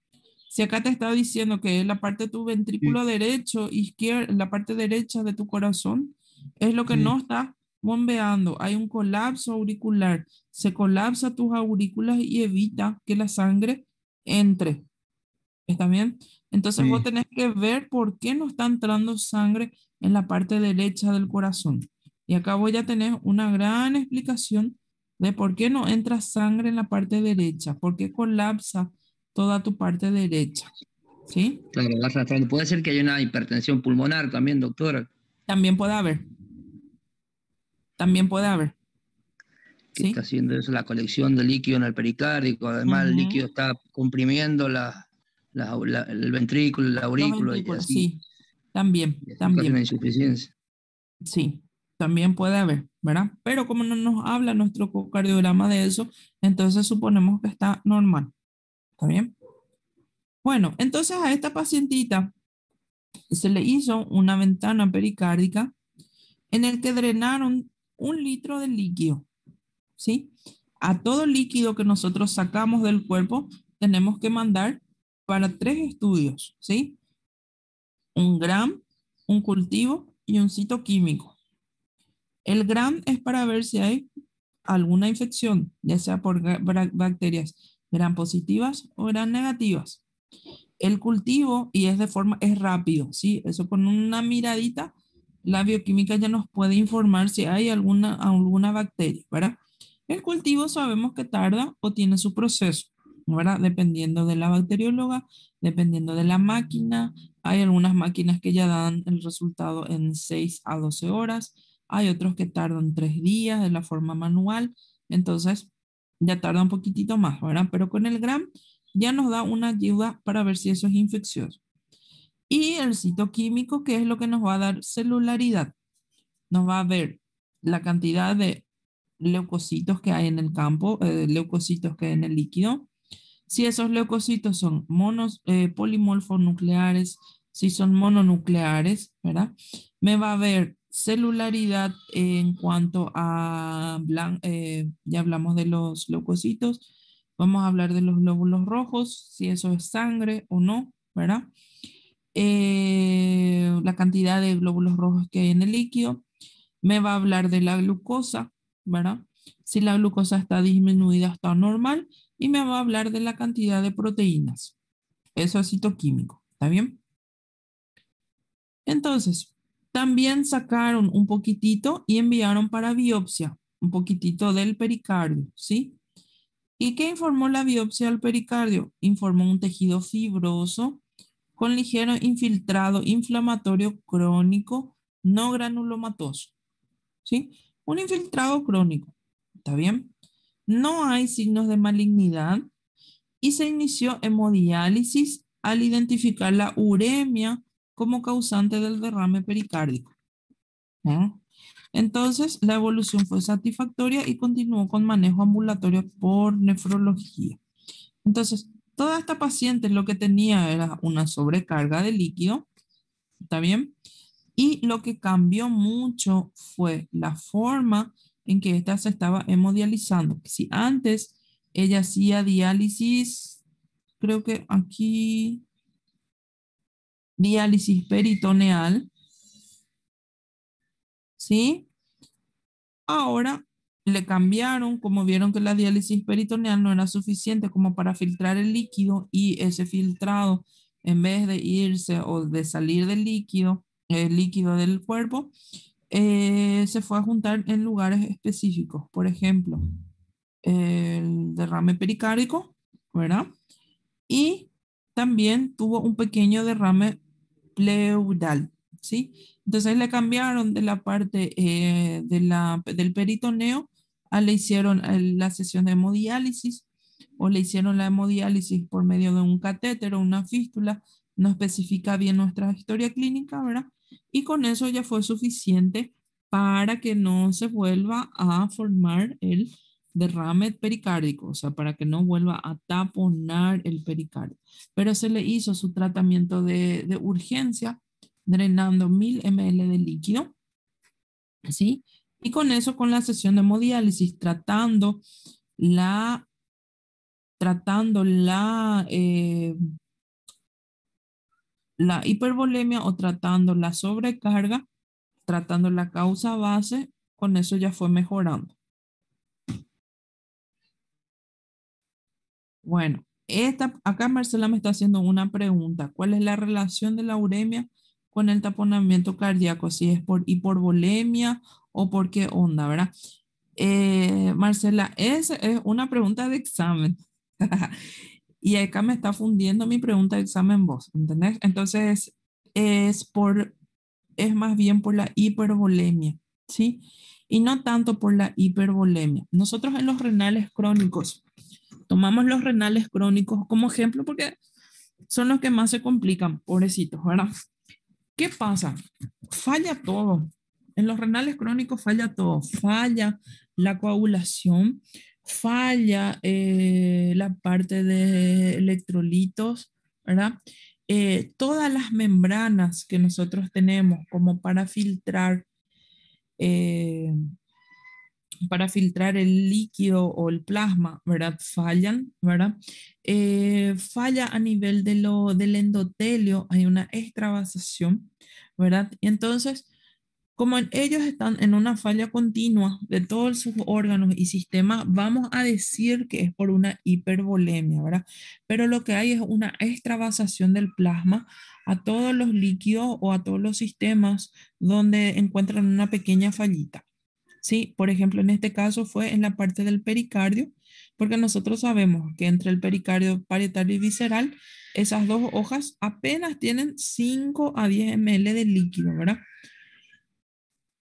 Si acá te está diciendo que la parte de tu ventrículo derecho, izquierda, la parte derecha de tu corazón, es lo que no está bombeando. Hay un colapso auricular. Se colapsa tus aurículas y evita que la sangre entre. ¿Está bien? Entonces vos tenés que ver por qué no está entrando sangre en la parte derecha del corazón. Y acá voy a tener una gran explicación de por qué no entra sangre en la parte derecha, por qué colapsa toda tu parte derecha. ¿Sí? Claro, puede ser que haya una hipertensión pulmonar también, doctora. También puede haber. También puede haber está haciendo eso, la colección de líquido en el pericárdico, además el líquido está comprimiendo el ventrículo, el aurículo. Y así. Sí, también, también. insuficiencia. Sí, también puede haber, ¿verdad? Pero como no nos habla nuestro cardiograma de eso, entonces suponemos que está normal. ¿Está bien? Bueno, entonces a esta pacientita se le hizo una ventana pericárdica en el que drenaron un litro de líquido ¿sí? A todo líquido que nosotros sacamos del cuerpo tenemos que mandar para tres estudios, ¿sí? Un gram, un cultivo y un citoquímico. El gram es para ver si hay alguna infección, ya sea por bacterias gram positivas o gram negativas. El cultivo, y es de forma, es rápido, ¿sí? Eso con una miradita, la bioquímica ya nos puede informar si hay alguna, alguna bacteria, ¿verdad? El cultivo sabemos que tarda o tiene su proceso, ¿verdad? Dependiendo de la bacterióloga, dependiendo de la máquina. Hay algunas máquinas que ya dan el resultado en 6 a 12 horas. Hay otros que tardan 3 días de la forma manual. Entonces, ya tarda un poquitito más, ¿verdad? Pero con el gram ya nos da una ayuda para ver si eso es infeccioso. Y el citoquímico, que es lo que nos va a dar celularidad. Nos va a ver la cantidad de leucocitos que hay en el campo, eh, leucocitos que hay en el líquido. Si esos leucocitos son monos, eh, polimorfonucleares, si son mononucleares, ¿verdad? Me va a ver celularidad en cuanto a, eh, ya hablamos de los leucocitos, vamos a hablar de los glóbulos rojos, si eso es sangre o no, ¿verdad? la cantidad de glóbulos rojos que hay en el líquido, me va a hablar de la glucosa, ¿verdad? Si la glucosa está disminuida hasta normal, y me va a hablar de la cantidad de proteínas. Eso es citoquímico, ¿está bien? Entonces, también sacaron un poquitito y enviaron para biopsia, un poquitito del pericardio, ¿sí? ¿Y qué informó la biopsia al pericardio? Informó un tejido fibroso con ligero infiltrado inflamatorio crónico no granulomatoso, ¿sí? un infiltrado crónico. ¿Está bien? No hay signos de malignidad y se inició hemodiálisis al identificar la uremia como causante del derrame pericárdico. Entonces, la evolución fue satisfactoria y continuó con manejo ambulatorio por nefrología. Entonces, toda esta paciente lo que tenía era una sobrecarga de líquido, ¿está bien? Y lo que cambió mucho fue la forma en que esta se estaba hemodializando. Si antes ella hacía diálisis, creo que aquí, diálisis peritoneal, ¿sí? Ahora le cambiaron, como vieron que la diálisis peritoneal no era suficiente como para filtrar el líquido y ese filtrado, en vez de irse o de salir del líquido, el eh, líquido del cuerpo, eh, se fue a juntar en lugares específicos. Por ejemplo, el derrame pericárdico, ¿verdad? Y también tuvo un pequeño derrame pleural, ¿sí? Entonces le cambiaron de la parte eh, de la, del peritoneo, a le hicieron la sesión de hemodiálisis o le hicieron la hemodiálisis por medio de un catéter o una fístula, no especifica bien nuestra historia clínica, ¿verdad? y con eso ya fue suficiente para que no se vuelva a formar el derrame pericárdico, o sea, para que no vuelva a taponar el pericardio. Pero se le hizo su tratamiento de, urgencia drenando 1000 ml de líquido, ¿sí? Y con eso, con la sesión de hemodiálisis, tratando la, tratando la, eh, la hipervolemia o tratando la sobrecarga, tratando la causa base, con eso ya fue mejorando. Bueno, esta, acá Marcela me está haciendo una pregunta. ¿Cuál es la relación de la uremia con el taponamiento cardíaco? Si es por hipervolemia o por qué onda, ¿verdad? Eh, Marcela, esa es una pregunta de examen. y acá me está fundiendo mi pregunta de examen voz, ¿entendés? Entonces es por, es más bien por la hipervolemia, ¿sí? Y no tanto por la hipervolemia. Nosotros en los renales crónicos, tomamos los renales crónicos como ejemplo porque son los que más se complican, pobrecitos, ¿verdad? ¿Qué pasa? Falla todo. En los renales crónicos falla todo. Falla la coagulación, falla eh, la parte de electrolitos, ¿verdad? Eh, todas las membranas que nosotros tenemos como para filtrar, eh, para filtrar el líquido o el plasma, ¿verdad? Fallan, ¿verdad? falla a nivel de lo, del endotelio, hay una extravasación, ¿verdad? Y entonces, como ellos están en una falla continua de todos sus órganos y sistemas, vamos a decir que es por una hipervolemia, ¿verdad? Pero lo que hay es una extravasación del plasma a todos los líquidos o a todos los sistemas donde encuentran una pequeña fallita. Sí, por ejemplo, en este caso fue en la parte del pericardio, porque nosotros sabemos que entre el pericardio parietal y visceral, esas dos hojas apenas tienen 5 a 10 ml de líquido, ¿verdad?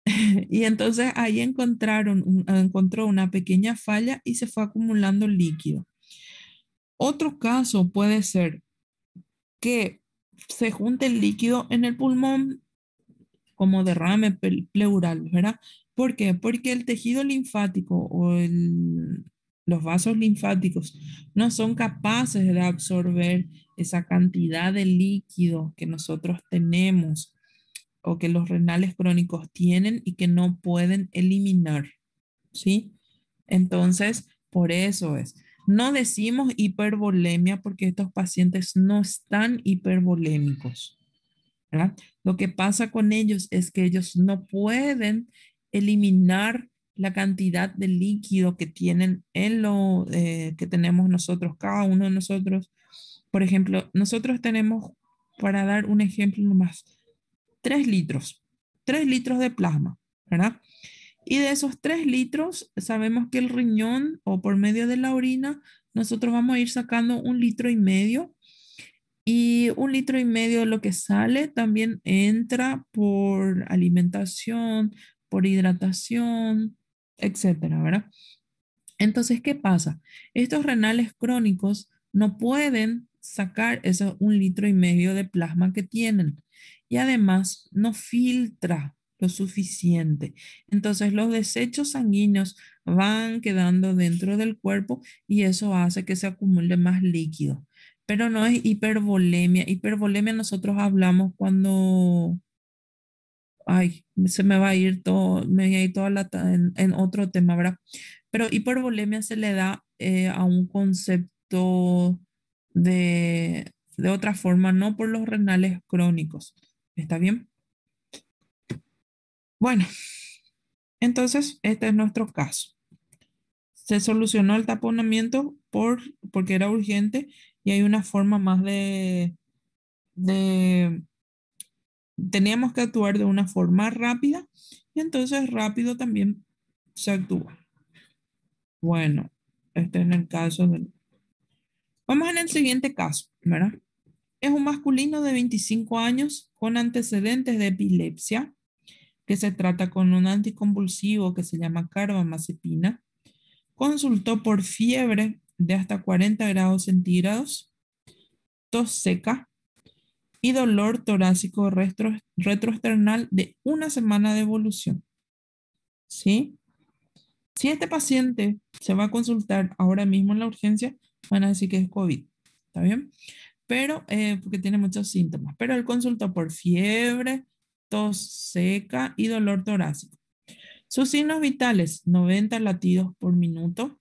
y entonces ahí encontraron, ah, encontró una pequeña falla y se fue acumulando líquido. Otro caso puede ser que se junte el líquido en el pulmón como derrame pleural, ¿verdad? ¿Por qué? Porque el tejido linfático o los vasos linfáticos no son capaces de absorber esa cantidad de líquido que nosotros tenemos o que los renales crónicos tienen y que no pueden eliminar, ¿sí? Entonces, por eso es. No decimos hipervolemia porque estos pacientes no están hipervolémicos. Lo que pasa con ellos es que ellos no pueden eliminar la cantidad de líquido que tienen en lo eh, que tenemos nosotros, cada uno de nosotros. Por ejemplo, nosotros tenemos, para dar un ejemplo más, Tres litros, tres litros de plasma, ¿verdad? Y de esos tres litros, sabemos que el riñón o por medio de la orina, nosotros vamos a ir sacando un litro y medio. Y un litro y medio de lo que sale también entra por alimentación, por hidratación, etcétera, ¿verdad? Entonces, ¿qué pasa? Estos renales crónicos no pueden sacar ese un litro y medio de plasma que tienen. Y además no filtra lo suficiente. Entonces los desechos sanguíneos van quedando dentro del cuerpo y eso hace que se acumule más líquido. Pero no es hipervolemia. Hipervolemia nosotros hablamos cuando... Ay, se me va a ir todo, me voy a ir toda la en, otro tema, ¿verdad? Pero hipervolemia se le da eh, a un concepto de, otra forma, no por los renales crónicos. ¿Está bien? Bueno, entonces este es nuestro caso. Se solucionó el taponamiento por, porque era urgente y hay una forma más de, de... Teníamos que actuar de una forma rápida y entonces rápido también se actúa. Bueno, este es el caso del Vamos en el siguiente caso, ¿verdad? Es un masculino de 25 años con antecedentes de epilepsia, que se trata con un anticonvulsivo que se llama carbamazepina. Consultó por fiebre de hasta 40 grados centígrados, tos seca y dolor torácico retroesternal de una semana de evolución. ¿Sí? Si este paciente se va a consultar ahora mismo en la urgencia, van a decir que es COVID, ¿está bien? Pero, eh, porque tiene muchos síntomas, pero él consultó por fiebre, tos seca y dolor torácico. Sus signos vitales, 90 latidos por minuto,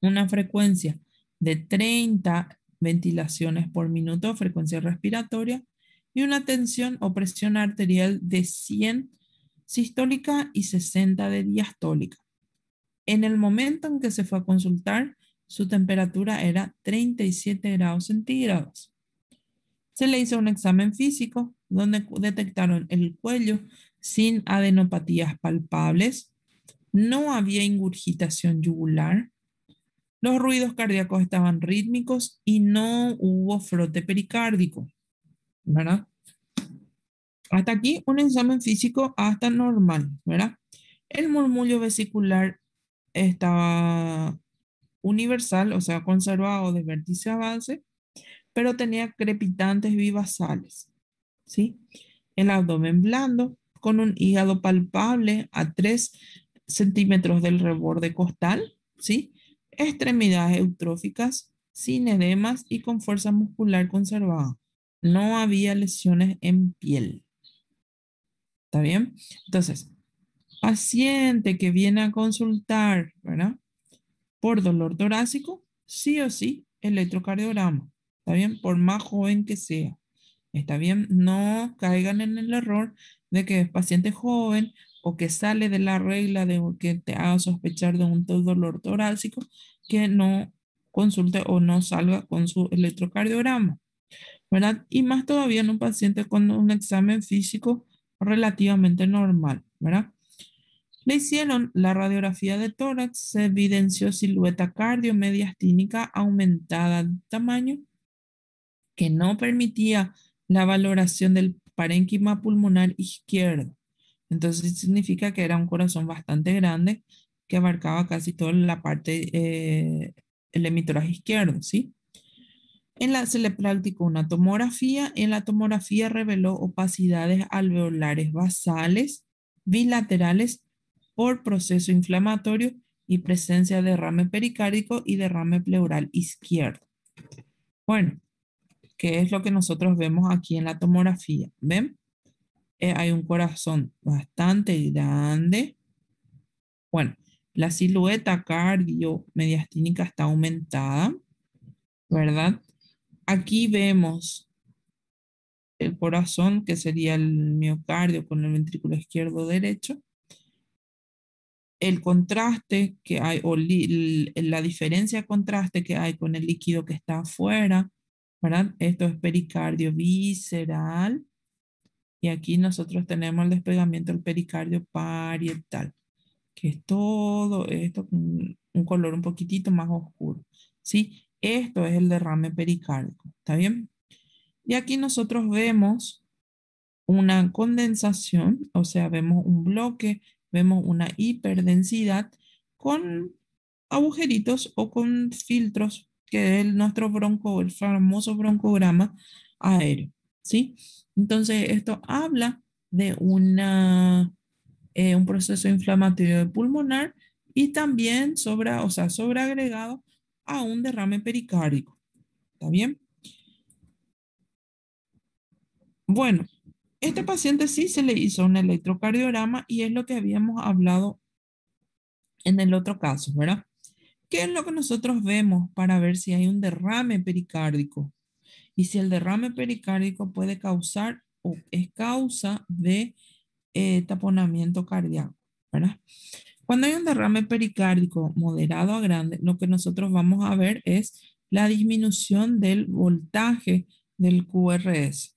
una frecuencia de 30 ventilaciones por minuto, frecuencia respiratoria, y una tensión o presión arterial de 100 sistólica y 60 de diastólica. En el momento en que se fue a consultar, su temperatura era 37 grados centígrados. Se le hizo un examen físico donde detectaron el cuello sin adenopatías palpables. No había ingurgitación yugular. Los ruidos cardíacos estaban rítmicos y no hubo frote pericárdico. ¿Verdad? Hasta aquí un examen físico hasta normal, ¿verdad? El murmullo vesicular estaba universal, o sea, conservado de vértice avance, pero tenía crepitantes vivas sales, ¿sí? El abdomen blando, con un hígado palpable a 3 centímetros del reborde costal, ¿sí? Extremidades eutróficas, sin edemas y con fuerza muscular conservada. No había lesiones en piel. ¿Está bien? Entonces, paciente que viene a consultar, ¿verdad? por dolor torácico, sí o sí, electrocardiograma. ¿Está bien? Por más joven que sea. ¿Está bien? No caigan en el error de que es paciente joven o que sale de la regla de que te haga sospechar de un dolor torácico, que no consulte o no salga con su electrocardiograma. ¿Verdad? Y más todavía en un paciente con un examen físico relativamente normal, ¿verdad? Le hicieron la radiografía de tórax, se evidenció silueta cardiomediastínica aumentada de tamaño que no permitía la valoración del parénquima pulmonar izquierdo. Entonces significa que era un corazón bastante grande que abarcaba casi toda la parte, eh, el hemitorax izquierdo, ¿sí? En la, se le practicó una tomografía. En la tomografía reveló opacidades alveolares basales, bilaterales por proceso inflamatorio y presencia de derrame pericárdico y derrame pleural izquierdo. Bueno, ¿qué es lo que nosotros vemos aquí en la tomografía? ¿Ven? Eh, hay un corazón bastante grande. Bueno, la silueta cardiomediastínica está aumentada, ¿verdad? Aquí vemos el corazón, que sería el miocardio con el ventrículo izquierdo derecho el contraste que hay o la diferencia de contraste que hay con el líquido que está afuera, ¿verdad? Esto es pericardio visceral y aquí nosotros tenemos el despegamiento del pericardio parietal, que es todo esto un color un poquitito más oscuro, ¿sí? Esto es el derrame pericárdico, ¿está bien? Y aquí nosotros vemos una condensación, o sea, vemos un bloque Vemos una hiperdensidad con agujeritos o con filtros que es nuestro bronco, el famoso broncograma aéreo, ¿sí? Entonces, esto habla de una, eh, un proceso inflamatorio pulmonar y también sobra, o sea, sobreagregado a un derrame pericárdico, ¿está bien? Bueno, este paciente sí se le hizo un electrocardiograma y es lo que habíamos hablado en el otro caso, ¿verdad? ¿Qué es lo que nosotros vemos para ver si hay un derrame pericárdico? Y si el derrame pericárdico puede causar o es causa de eh, taponamiento cardíaco, ¿verdad? Cuando hay un derrame pericárdico moderado a grande, lo que nosotros vamos a ver es la disminución del voltaje del QRS,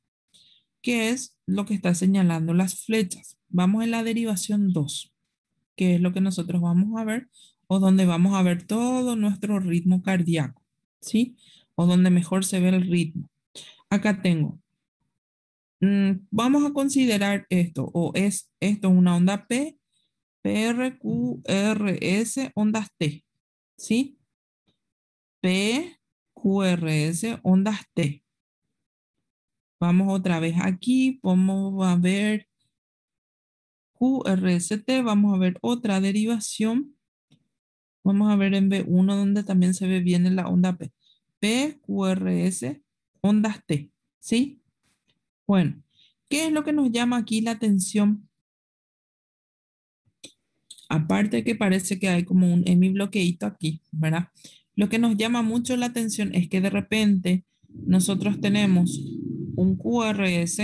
que es lo que está señalando las flechas. Vamos en la derivación 2, que es lo que nosotros vamos a ver, o donde vamos a ver todo nuestro ritmo cardíaco, ¿sí? O donde mejor se ve el ritmo. Acá tengo, mm, vamos a considerar esto, o es esto una onda P, prqrs ondas T, ¿sí? P, ondas T. Vamos otra vez aquí, vamos a ver QRST, vamos a ver otra derivación. Vamos a ver en B1 donde también se ve bien en la onda P. P, QRS, ondas T, ¿sí? Bueno, ¿qué es lo que nos llama aquí la atención? Aparte que parece que hay como un bloqueito aquí, ¿verdad? Lo que nos llama mucho la atención es que de repente nosotros tenemos un QRS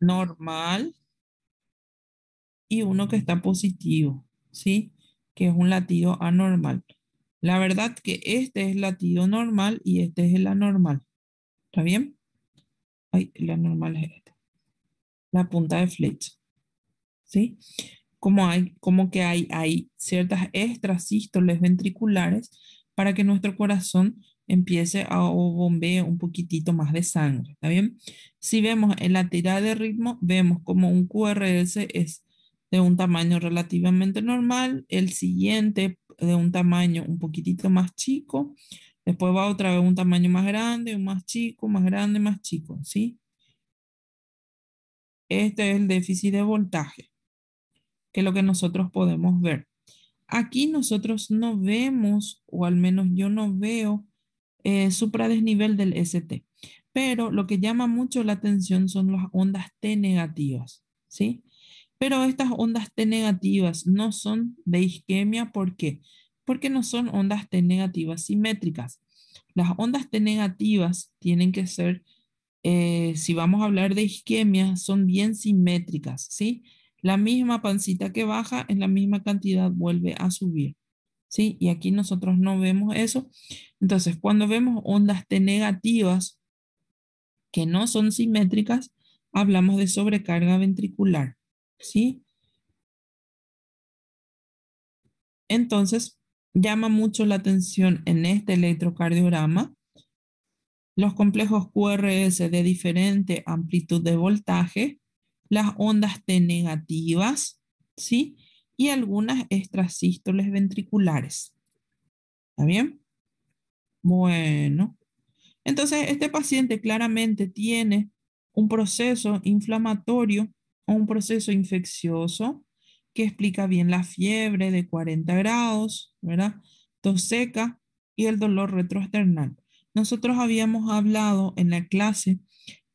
normal y uno que está positivo, ¿sí? Que es un latido anormal. La verdad que este es latido normal y este es el anormal. ¿Está bien? Ay, el anormal es este. La punta de flecha. ¿Sí? Como, hay, como que hay, hay ciertas extrasístoles ventriculares para que nuestro corazón empiece a bombear un poquitito más de sangre, ¿está bien? Si vemos en la tirada de ritmo, vemos como un QRS es de un tamaño relativamente normal, el siguiente de un tamaño un poquitito más chico, después va otra vez un tamaño más grande, un más chico, más grande, más chico, ¿sí? Este es el déficit de voltaje, que es lo que nosotros podemos ver. Aquí nosotros no vemos, o al menos yo no veo, eh, supradesnivel del ST. Pero lo que llama mucho la atención son las ondas T negativas, ¿sí? Pero estas ondas T negativas no son de isquemia, ¿por qué? Porque no son ondas T negativas simétricas. Las ondas T negativas tienen que ser, eh, si vamos a hablar de isquemia, son bien simétricas, ¿sí? La misma pancita que baja en la misma cantidad vuelve a subir. ¿sí? Y aquí nosotros no vemos eso. Entonces, cuando vemos ondas T negativas que no son simétricas, hablamos de sobrecarga ventricular, ¿sí? Entonces, llama mucho la atención en este electrocardiograma los complejos QRS de diferente amplitud de voltaje, las ondas T negativas, ¿sí? y algunas extrasístoles ventriculares. ¿Está bien? Bueno, entonces este paciente claramente tiene un proceso inflamatorio o un proceso infeccioso que explica bien la fiebre de 40 grados, ¿verdad? Tos seca y el dolor retroesternal. Nosotros habíamos hablado en la clase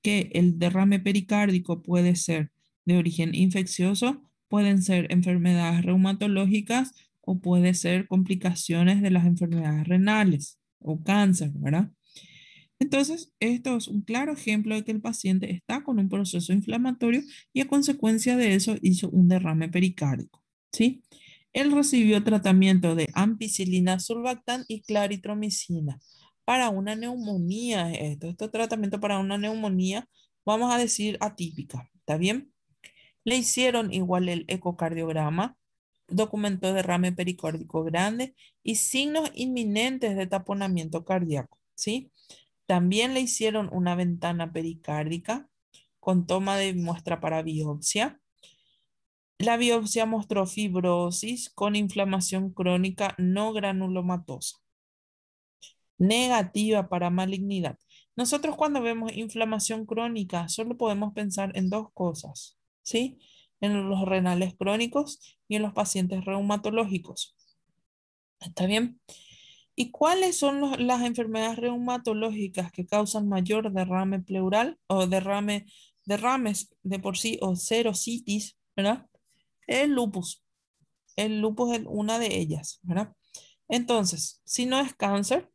que el derrame pericárdico puede ser de origen infeccioso pueden ser enfermedades reumatológicas o puede ser complicaciones de las enfermedades renales o cáncer, ¿verdad? Entonces, esto es un claro ejemplo de que el paciente está con un proceso inflamatorio y a consecuencia de eso hizo un derrame pericárdico, ¿sí? Él recibió tratamiento de ampicilina, sulbactam y claritromicina para una neumonía. Esto, es este tratamiento para una neumonía, vamos a decir atípica, ¿está bien? Le hicieron igual el ecocardiograma, documentó derrame pericórdico grande y signos inminentes de taponamiento cardíaco, ¿sí? También le hicieron una ventana pericárdica con toma de muestra para biopsia. La biopsia mostró fibrosis con inflamación crónica no granulomatosa. Negativa para malignidad. Nosotros cuando vemos inflamación crónica solo podemos pensar en dos cosas. ¿sí? en los renales crónicos y en los pacientes reumatológicos. ¿Está bien? ¿Y cuáles son las enfermedades reumatológicas que causan mayor derrame pleural o derrame, derrames de por sí o serositis, El lupus. El lupus es una de ellas, Entonces, si no es cáncer,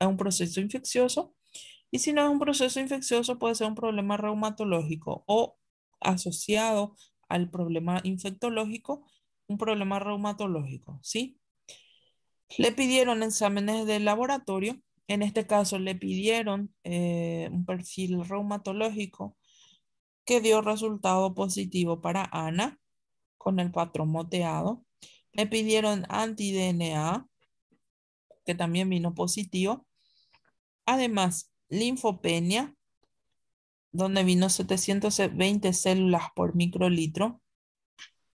es un proceso infeccioso. Y si no es un proceso infeccioso, puede ser un problema reumatológico o asociado al problema infectológico, un problema reumatológico, ¿sí? Le pidieron exámenes de laboratorio, en este caso le pidieron eh, un perfil reumatológico que dio resultado positivo para Ana con el patrón moteado. Le pidieron anti-DNA, que también vino positivo. Además, linfopenia, donde vino 720 células por microlitro,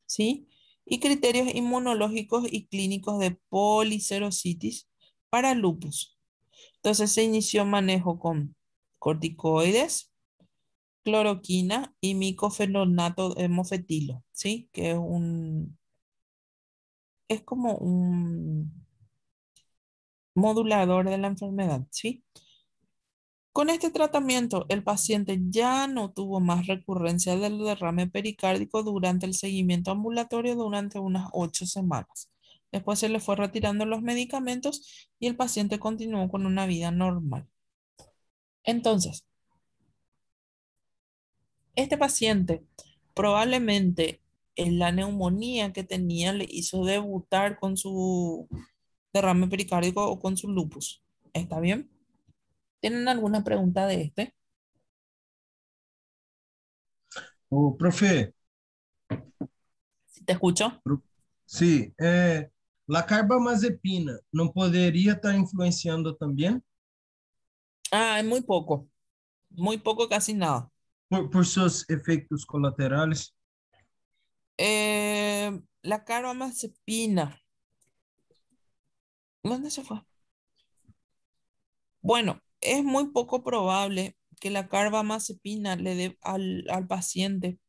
¿sí? Y criterios inmunológicos y clínicos de policerositis para lupus. Entonces se inició manejo con corticoides, cloroquina y micofenolato hemofetilo, ¿sí? Que es un... Es como un modulador de la enfermedad, ¿sí? sí con este tratamiento, el paciente ya no tuvo más recurrencia del derrame pericárdico durante el seguimiento ambulatorio durante unas ocho semanas. Después se le fue retirando los medicamentos y el paciente continuó con una vida normal. Entonces, este paciente probablemente la neumonía que tenía le hizo debutar con su derrame pericárdico o con su lupus. ¿Está bien? ¿Tienen alguna pregunta de este? Oh, profe. te escucho? Sí. Eh, ¿La carbamazepina no podría estar influenciando también? Ah, es muy poco. Muy poco, casi nada. Por, sus efectos colaterales. Eh, la carbamazepina. ¿Dónde se fue? Bueno, es muy poco probable que la carbamazepina le dé al, al paciente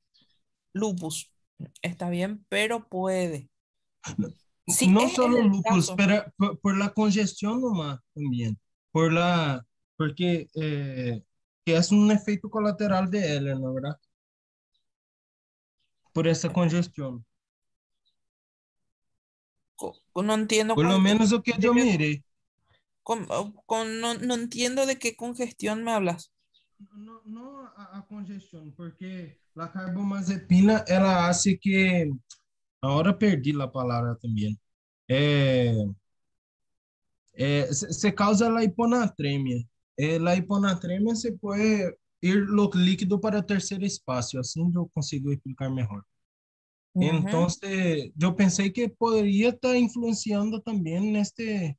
lupus, está bien, pero puede. no solo lupus, pero por, la congestión nomás también, por la, porque eh, que es un efecto colateral de él, ¿no verdad? Por esa congestión. No entiendo. Por lo menos lo que yo miré. Oh, con, no, no, entiendo de qué congestión me hablas. No, no a, congestión, porque la carbamazepina, era hace que... Ahora perdí la palabra también. Eh, eh, se causa la hiponatremia. Eh, la hiponatremia se puede ir lo líquido para tercer espacio. Así así consigo explicar mejor. Entonces, yo pensé que podría estar influenciando también en este...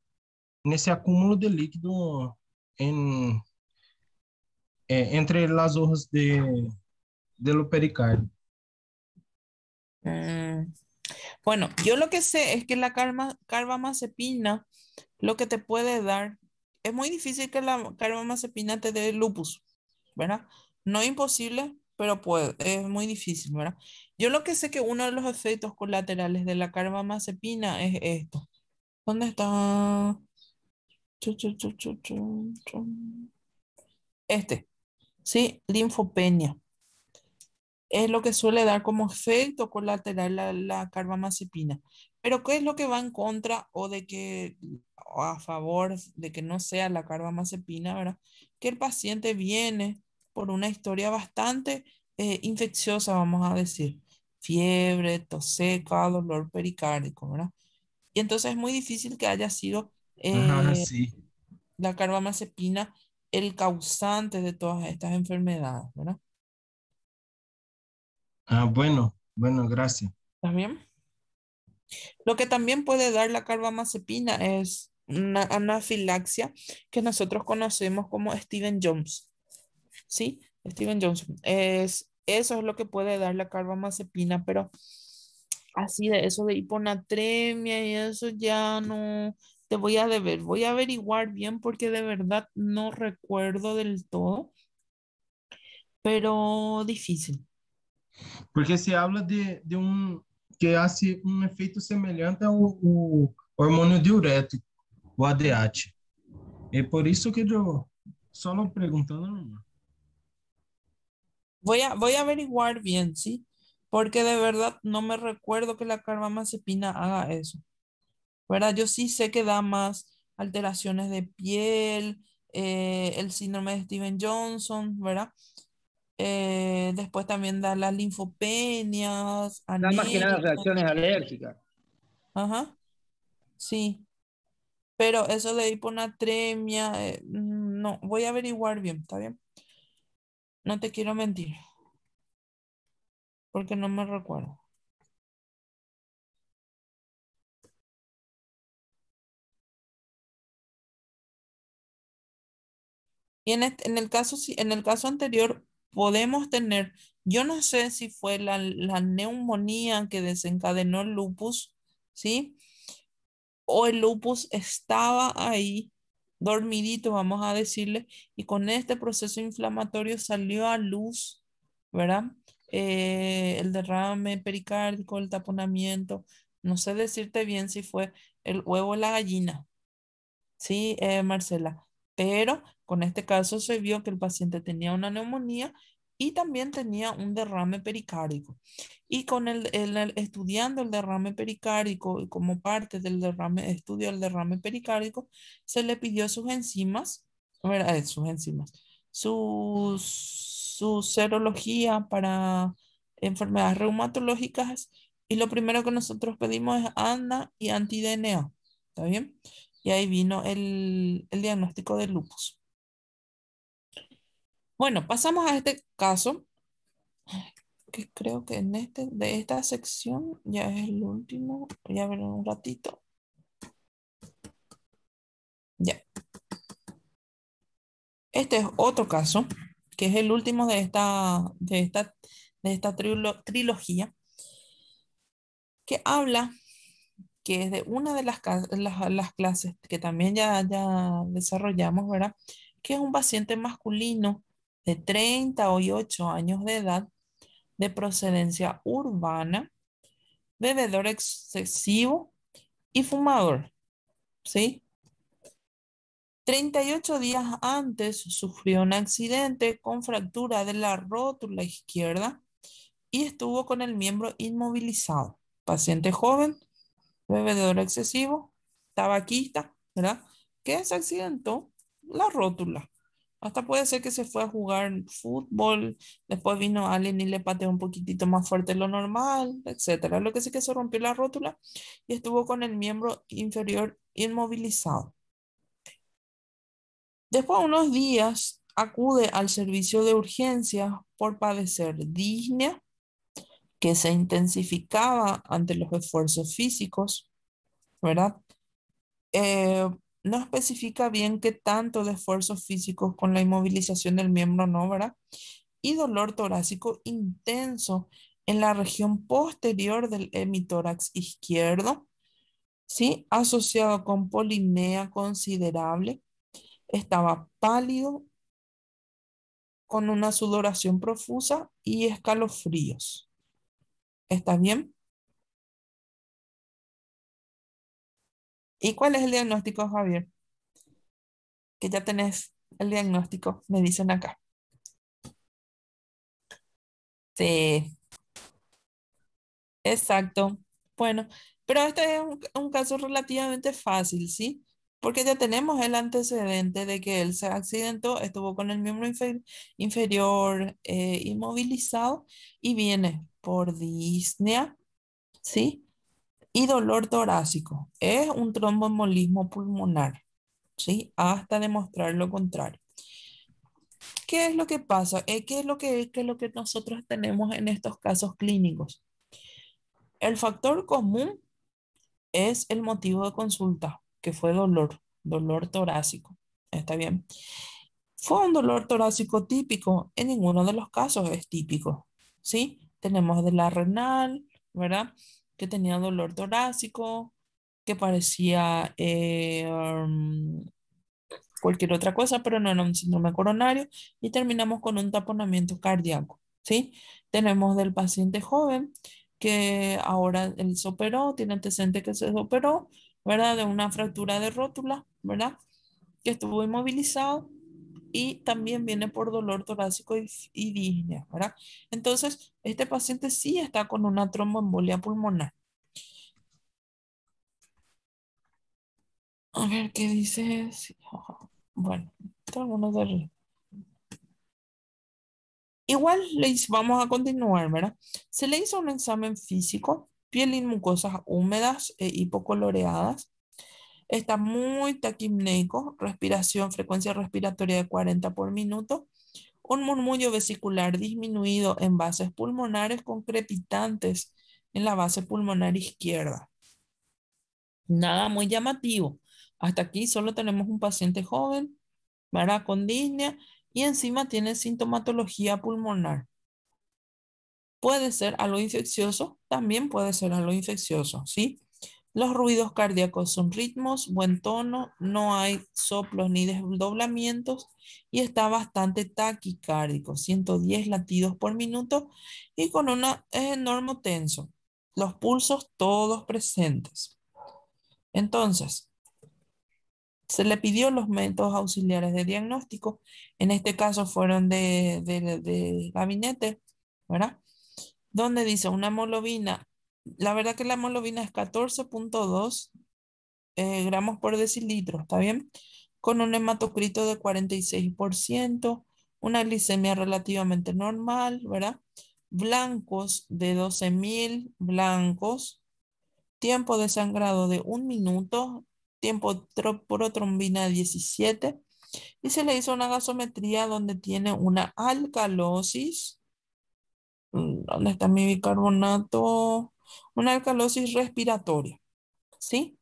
En ese acúmulo de líquido en eh, entre las hojas de, lo pericardio. Mm. Bueno, yo lo que sé es que la carbamazepina lo que te puede dar, es muy difícil que la carbamazepina te dé lupus, ¿verdad? No imposible, pero puede, es muy difícil, ¿verdad? Yo lo que sé que uno de los efectos colaterales de la carbamazepina es esto. ¿Dónde está? Este, ¿sí? Linfopenia. Es lo que suele dar como efecto colateral la, la carbamazepina. Pero ¿qué es lo que va en contra o de que a favor de que no sea la carbamazepina, ¿verdad? Que el paciente viene por una historia bastante eh, infecciosa, vamos a decir, fiebre, tos seca, dolor pericárdico, ¿verdad? Y entonces es muy difícil que haya sido eh, la carbamazepina, el causante de todas estas enfermedades, ¿verdad? Ah, bueno, bueno, gracias. ¿Estás bien? Lo que también puede dar la carbamazepina es una anafilaxia que nosotros conocemos como Steven Jones. ¿Sí? Steven Jones. Es, eso es lo que puede dar la carbamazepina, pero así de eso de hiponatremia y eso ya no, voy a deber, voy a averiguar bien porque de verdad no recuerdo del todo, pero difícil. Porque se habla de, de que hace un efecto semejante a un hormônio diurético, o ADH. y por eso que yo solo preguntando Voy a, voy a averiguar bien, ¿sí? Porque de verdad no me recuerdo que la carbamazepina haga eso. ¿verdad? Yo sí sé que da más alteraciones de piel, eh, el síndrome de Steven Johnson, ¿verdad? Eh, después también da las linfopenias. Da más que nada reacciones alérgicas. Ajá. Sí. Pero eso de una tremia eh, no, voy a averiguar bien, ¿está bien? No te quiero mentir. Porque no me recuerdo. Y en, en, el caso, en el caso anterior, podemos tener, yo no sé si fue la, la neumonía que desencadenó el lupus, ¿sí? O el lupus estaba ahí dormidito, vamos a decirle, y con este proceso inflamatorio salió a luz, ¿verdad? Eh, el derrame pericárdico, el taponamiento, no sé decirte bien si fue el huevo o la gallina, ¿sí, eh, Marcela? Pero en este caso se vio que el paciente tenía una neumonía y también tenía un derrame pericárdico. Y con el, estudiando el derrame pericárdico como parte del derrame, estudio del derrame pericárdico, se le pidió sus enzimas, eh, sus enzimas, su, su serología para enfermedades reumatológicas y lo primero que nosotros pedimos es ANDA y anti-DNA, ¿está bien? Y ahí vino el, el diagnóstico de lupus. Bueno, pasamos a este caso, que creo que en este, de esta sección ya es el último, Voy a ver un ratito. Ya. Este es otro caso, que es el último de esta, de esta, de trilogía, que habla que es de una de las, clases que también ya, ya desarrollamos, ¿verdad? Que es un paciente masculino de 38 años de edad, de procedencia urbana, bebedor excesivo y fumador. ¿Sí? 38 días antes sufrió un accidente con fractura de la rótula izquierda y estuvo con el miembro inmovilizado. Paciente joven, bebedor excesivo, tabaquista, ¿verdad? Que se accidentó la rótula. Hasta puede ser que se fue a jugar fútbol, después vino alguien y le pateó un poquitito más fuerte de lo normal, etcétera. Lo que sí que se rompió la rótula y estuvo con el miembro inferior inmovilizado. Después de unos días, acude al servicio de urgencia por padecer disnea, que se intensificaba ante los esfuerzos físicos, ¿verdad? Eh, no especifica bien qué tanto de esfuerzos físicos con la inmovilización del miembro no, Y dolor torácico intenso en la región posterior del hemitórax izquierdo, ¿sí? Asociado con polinea considerable. Estaba pálido, con una sudoración profusa y escalofríos. ¿Está bien? ¿Y cuál es el diagnóstico, Javier? Que ya tenés el diagnóstico, me dicen acá. Sí. Exacto. Bueno, pero este es un, caso relativamente fácil, ¿sí? Porque ya tenemos el antecedente de que él se accidentó, estuvo con el miembro inferior eh, inmovilizado y viene por disnea, ¿sí? y dolor torácico. Es un tromboembolismo pulmonar, ¿sí? Hasta demostrar lo contrario. ¿Qué es lo que pasa? Eh, ¿Qué es lo que, es lo que nosotros tenemos en estos casos clínicos? El factor común es el motivo de consulta, que fue dolor, dolor torácico. ¿Está bien? ¿Fue un dolor torácico típico? En ninguno de los casos es típico, ¿sí? Tenemos de la renal, ¿verdad? que tenía dolor torácico, que parecía eh, um, cualquier otra cosa, pero no era un síndrome coronario, y terminamos con un taponamiento cardíaco. ¿sí? Tenemos del paciente joven que ahora él se operó, tiene antecedente que se operó, ¿verdad? De una fractura de rótula, ¿verdad? Que estuvo inmovilizado y también viene por dolor torácico y, y ¿verdad? Entonces, este paciente sí está con una tromboembolia pulmonar. A ver, ¿qué dice? bueno, está de Igual vamos a continuar, ¿verdad? Se le hizo un examen físico, piel y mucosas húmedas y e hipocoloreadas, Está muy taquimneico, respiración, frecuencia respiratoria de 40 por minuto, un murmullo vesicular disminuido en bases pulmonares con crepitantes en la base pulmonar izquierda. Nada muy llamativo. Hasta aquí solo tenemos un paciente joven, ¿verdad? Con disnea y encima tiene sintomatología pulmonar. Puede ser algo infeccioso, también puede ser algo infeccioso, ¿sí? Los ruidos cardíacos son ritmos, buen tono, no hay soplos ni desdoblamientos y está bastante taquicárdico, 110 latidos por minuto y con un enorme tenso. Los pulsos todos presentes. Entonces, se le pidió los métodos auxiliares de diagnóstico, en este caso fueron de, de, de gabinete, ¿verdad? Donde dice una molovina la verdad que la hemoglobina es 14.2 eh, gramos por decilitro, ¿está bien? Con un hematocrito de 46%, una glicemia relativamente normal, ¿verdad? Blancos de 12.000 blancos, tiempo de sangrado de un minuto, tiempo protrombina 17, y se le hizo una gasometría donde tiene una alcalosis. Mm, ¿Dónde está mi bicarbonato? Una alcalosis respiratoria, ¿sí?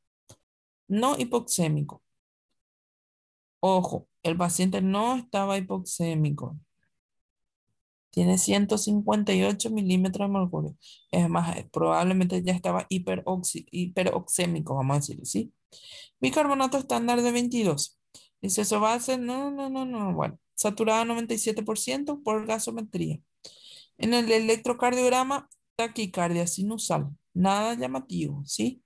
No hipoxémico. Ojo, el paciente no estaba hipoxémico. Tiene 158 milímetros de mercurio. Es más, eh, probablemente ya estaba hiperoxémico, vamos a decirlo, ¿sí? Bicarbonato estándar de 22. Dice eso base, no, no, no, no, bueno. Saturada 97% por gasometría. En el electrocardiograma, taquicardia sinusal, nada llamativo, ¿sí?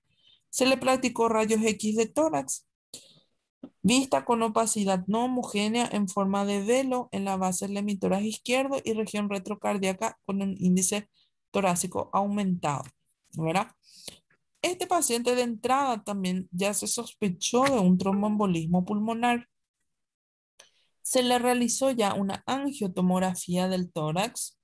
Se le practicó rayos X de tórax, vista con opacidad no homogénea en forma de velo en la base del lemitoras izquierdo y región retrocardíaca con un índice torácico aumentado, ¿verdad? Este paciente de entrada también ya se sospechó de un tromboembolismo pulmonar. Se le realizó ya una angiotomografía del tórax,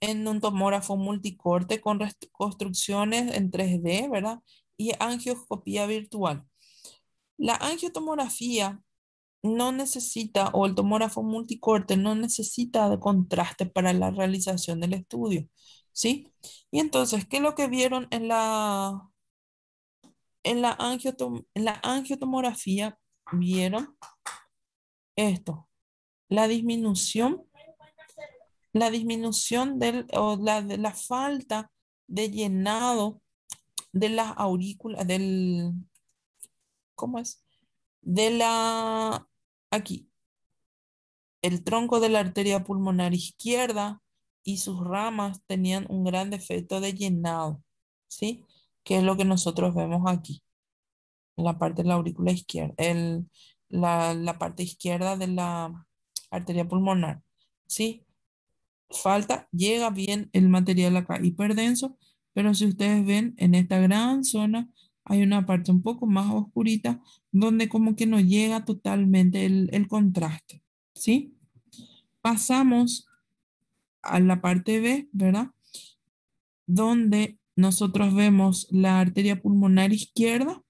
en un tomógrafo multicorte con reconstrucciones en 3D, ¿verdad? Y angioscopía virtual. La angiotomografía no necesita, o el tomógrafo multicorte no necesita de contraste para la realización del estudio, ¿sí? Y entonces, ¿qué es lo que vieron en la, en la, en la angiotomografía? Vieron esto, la disminución la disminución del, o la, de la falta de llenado de las aurículas, del, ¿cómo es? De la, aquí, el tronco de la arteria pulmonar izquierda y sus ramas tenían un gran defecto de llenado, ¿sí? Que es lo que nosotros vemos aquí, la parte de la aurícula izquierda, el, la, la parte izquierda de la arteria pulmonar, ¿sí? falta, llega bien el material acá hiperdenso, pero si ustedes ven en esta gran zona hay una parte un poco más oscurita donde como que no llega totalmente el, contraste, ¿sí? Pasamos a la parte B, ¿verdad? Donde nosotros vemos la arteria pulmonar izquierda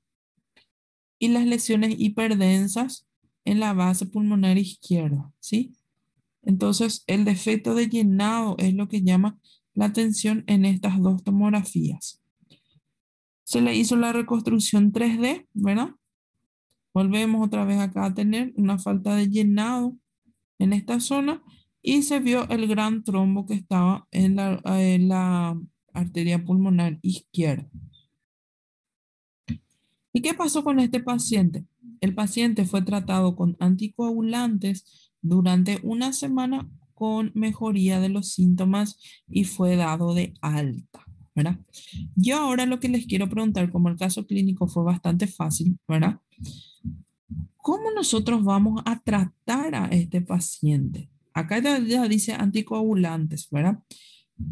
y las lesiones hiperdensas en la base pulmonar izquierda, ¿sí? Entonces, el defecto de llenado es lo que llama la atención en estas dos tomografías. Se le hizo la reconstrucción 3D, ¿verdad? Volvemos otra vez acá a tener una falta de llenado en esta zona y se vio el gran trombo que estaba en la, arteria pulmonar izquierda. ¿Y qué pasó con este paciente? El paciente fue tratado con anticoagulantes durante una semana con mejoría de los síntomas y fue dado de alta. ¿verdad? Yo ahora lo que les quiero preguntar, como el caso clínico fue bastante fácil, ¿verdad? ¿Cómo nosotros vamos a tratar a este paciente? Acá ya, dice anticoagulantes, ¿verdad?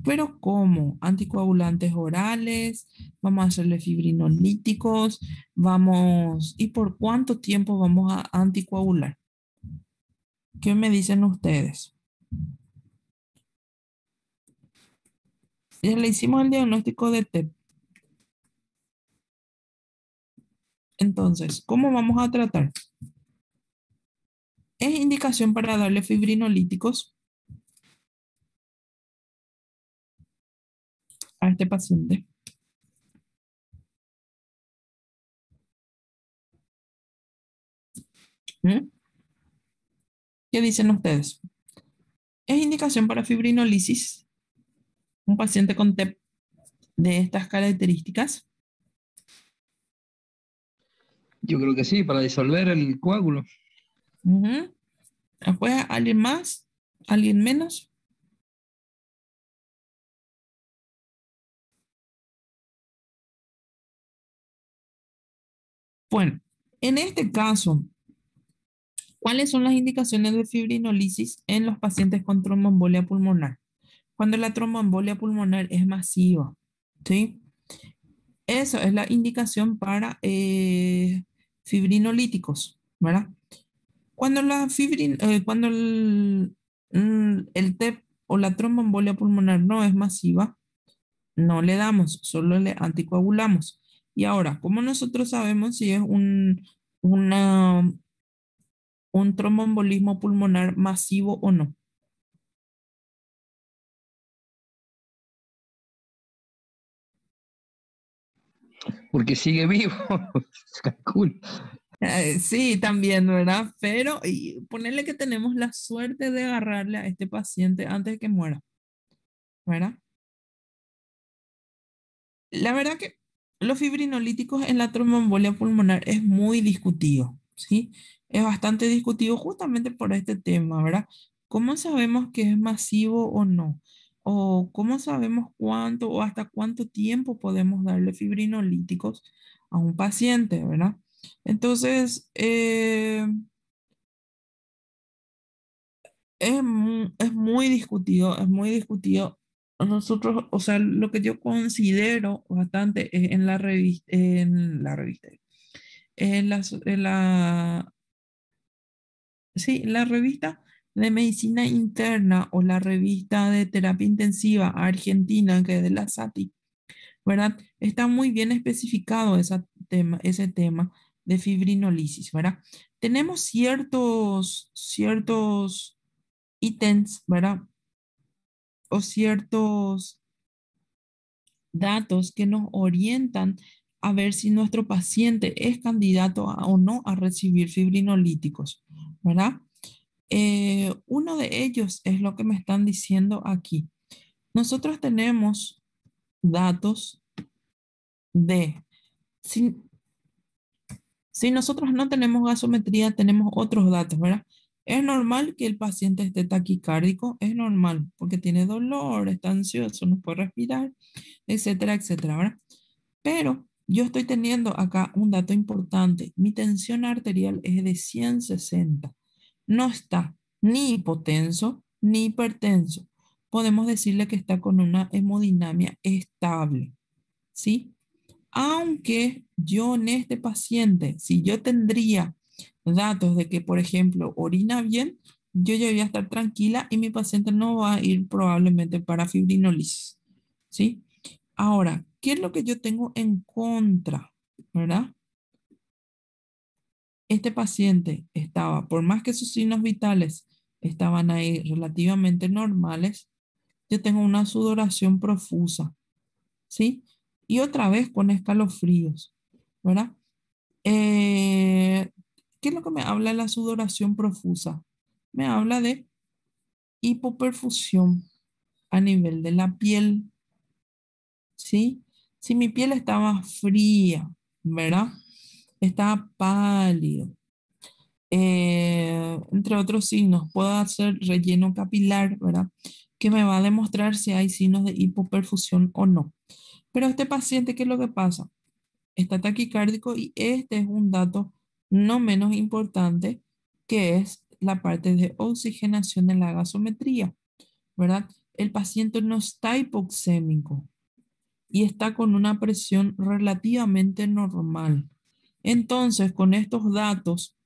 Pero ¿cómo? Anticoagulantes orales, vamos a hacerle fibrinolíticos, vamos, ¿y por cuánto tiempo vamos a anticoagular? ¿Qué me dicen ustedes? Ya le hicimos el diagnóstico de TEP. Entonces, ¿cómo vamos a tratar? Es indicación para darle fibrinolíticos a este paciente. ¿Mm? ¿Qué dicen ustedes? ¿Es indicación para fibrinolisis un paciente con TEP de estas características? Yo creo que sí, para disolver el coágulo. Después, ¿alguien más? ¿Alguien menos? Bueno, en este caso, ¿Cuáles son las indicaciones de fibrinolisis en los pacientes con tromboembolia pulmonar? Cuando la tromboembolia pulmonar es masiva, ¿sí? Eso es la indicación para eh, fibrinolíticos, ¿verdad? Cuando, la eh, cuando el, mm, el TEP o la tromboembolia pulmonar no es masiva, no le damos, solo le anticoagulamos. Y ahora, ¿cómo nosotros sabemos si es un, una un tromboembolismo pulmonar masivo o no. Porque sigue vivo, eh, Sí, también, ¿verdad? Pero y ponerle que tenemos la suerte de agarrarle a este paciente antes de que muera, ¿verdad? La verdad que los fibrinolíticos en la tromboembolia pulmonar es muy discutido, ¿sí? es bastante discutido justamente por este tema, ¿verdad? ¿Cómo sabemos que es masivo o no? ¿O cómo sabemos cuánto o hasta cuánto tiempo podemos darle fibrinolíticos a un paciente, ¿verdad? Entonces, eh, es, muy discutido, es muy discutido nosotros, o sea, lo que yo considero bastante en la revista, en la revista, en la ¿sí? La revista de medicina interna o la revista de terapia intensiva argentina, que es de la SATI, ¿verdad? Está muy bien especificado ese tema, ese tema de fibrinolisis, ¿verdad? Tenemos ciertos, ciertos ítems, ¿verdad? O ciertos datos que nos orientan a ver si nuestro paciente es candidato o no a recibir fibrinolíticos, ¿verdad? Eh, uno de ellos es lo que me están diciendo aquí. Nosotros tenemos datos de... Si, si nosotros no tenemos gasometría, tenemos otros datos, ¿verdad? Es normal que el paciente esté taquicárdico, es normal, porque tiene dolor, está ansioso, no puede respirar, etcétera, etcétera, ¿verdad? Pero yo estoy teniendo acá un dato importante. Mi tensión arterial es de 160. No está ni hipotenso ni hipertenso. Podemos decirle que está con una hemodinamia estable. ¿Sí? Aunque yo en este paciente, si yo tendría datos de que, por ejemplo, orina bien, yo ya voy a estar tranquila y mi paciente no va a ir probablemente para fibrinolisis. ¿Sí? Ahora, ¿Qué es lo que yo tengo en contra? ¿Verdad? Este paciente estaba, por más que sus signos vitales estaban ahí relativamente normales, yo tengo una sudoración profusa, ¿sí? Y otra vez con escalofríos, ¿verdad? Eh, ¿Qué es lo que me habla la sudoración profusa? Me habla de hipoperfusión a nivel de la piel, ¿sí? Si mi piel estaba fría, ¿verdad? Estaba pálido. Eh, entre otros signos, puedo hacer relleno capilar, ¿verdad? Que me va a demostrar si hay signos de hipoperfusión o no. Pero este paciente, ¿qué es lo que pasa? Está taquicárdico y este es un dato no menos importante, que es la parte de oxigenación en la gasometría, ¿verdad? El paciente no está hipoxémico, y está con una presión relativamente normal. Entonces, con estos datos,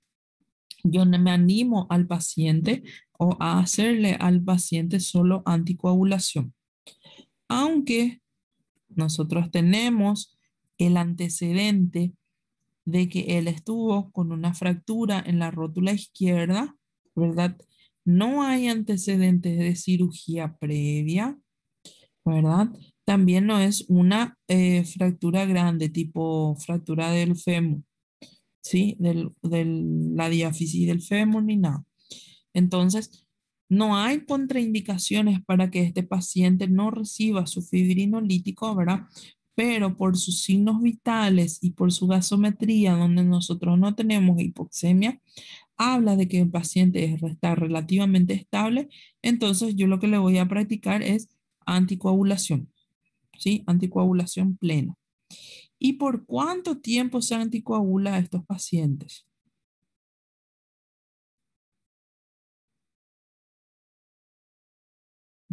yo me animo al paciente o a hacerle al paciente solo anticoagulación. Aunque nosotros tenemos el antecedente de que él estuvo con una fractura en la rótula izquierda, ¿verdad? No hay antecedentes de cirugía previa, ¿verdad? también no es una eh, fractura grande, tipo fractura del fémur, ¿sí? la diáfisis del fémur ni nada. Entonces, no hay contraindicaciones para que este paciente no reciba su fibrinolítico, ¿verdad? Pero por sus signos vitales y por su gasometría, donde nosotros no tenemos hipoxemia, habla de que el paciente está relativamente estable, entonces yo lo que le voy a practicar es anticoagulación. ¿sí? Anticoagulación plena. ¿Y por cuánto tiempo se anticoagula a estos pacientes?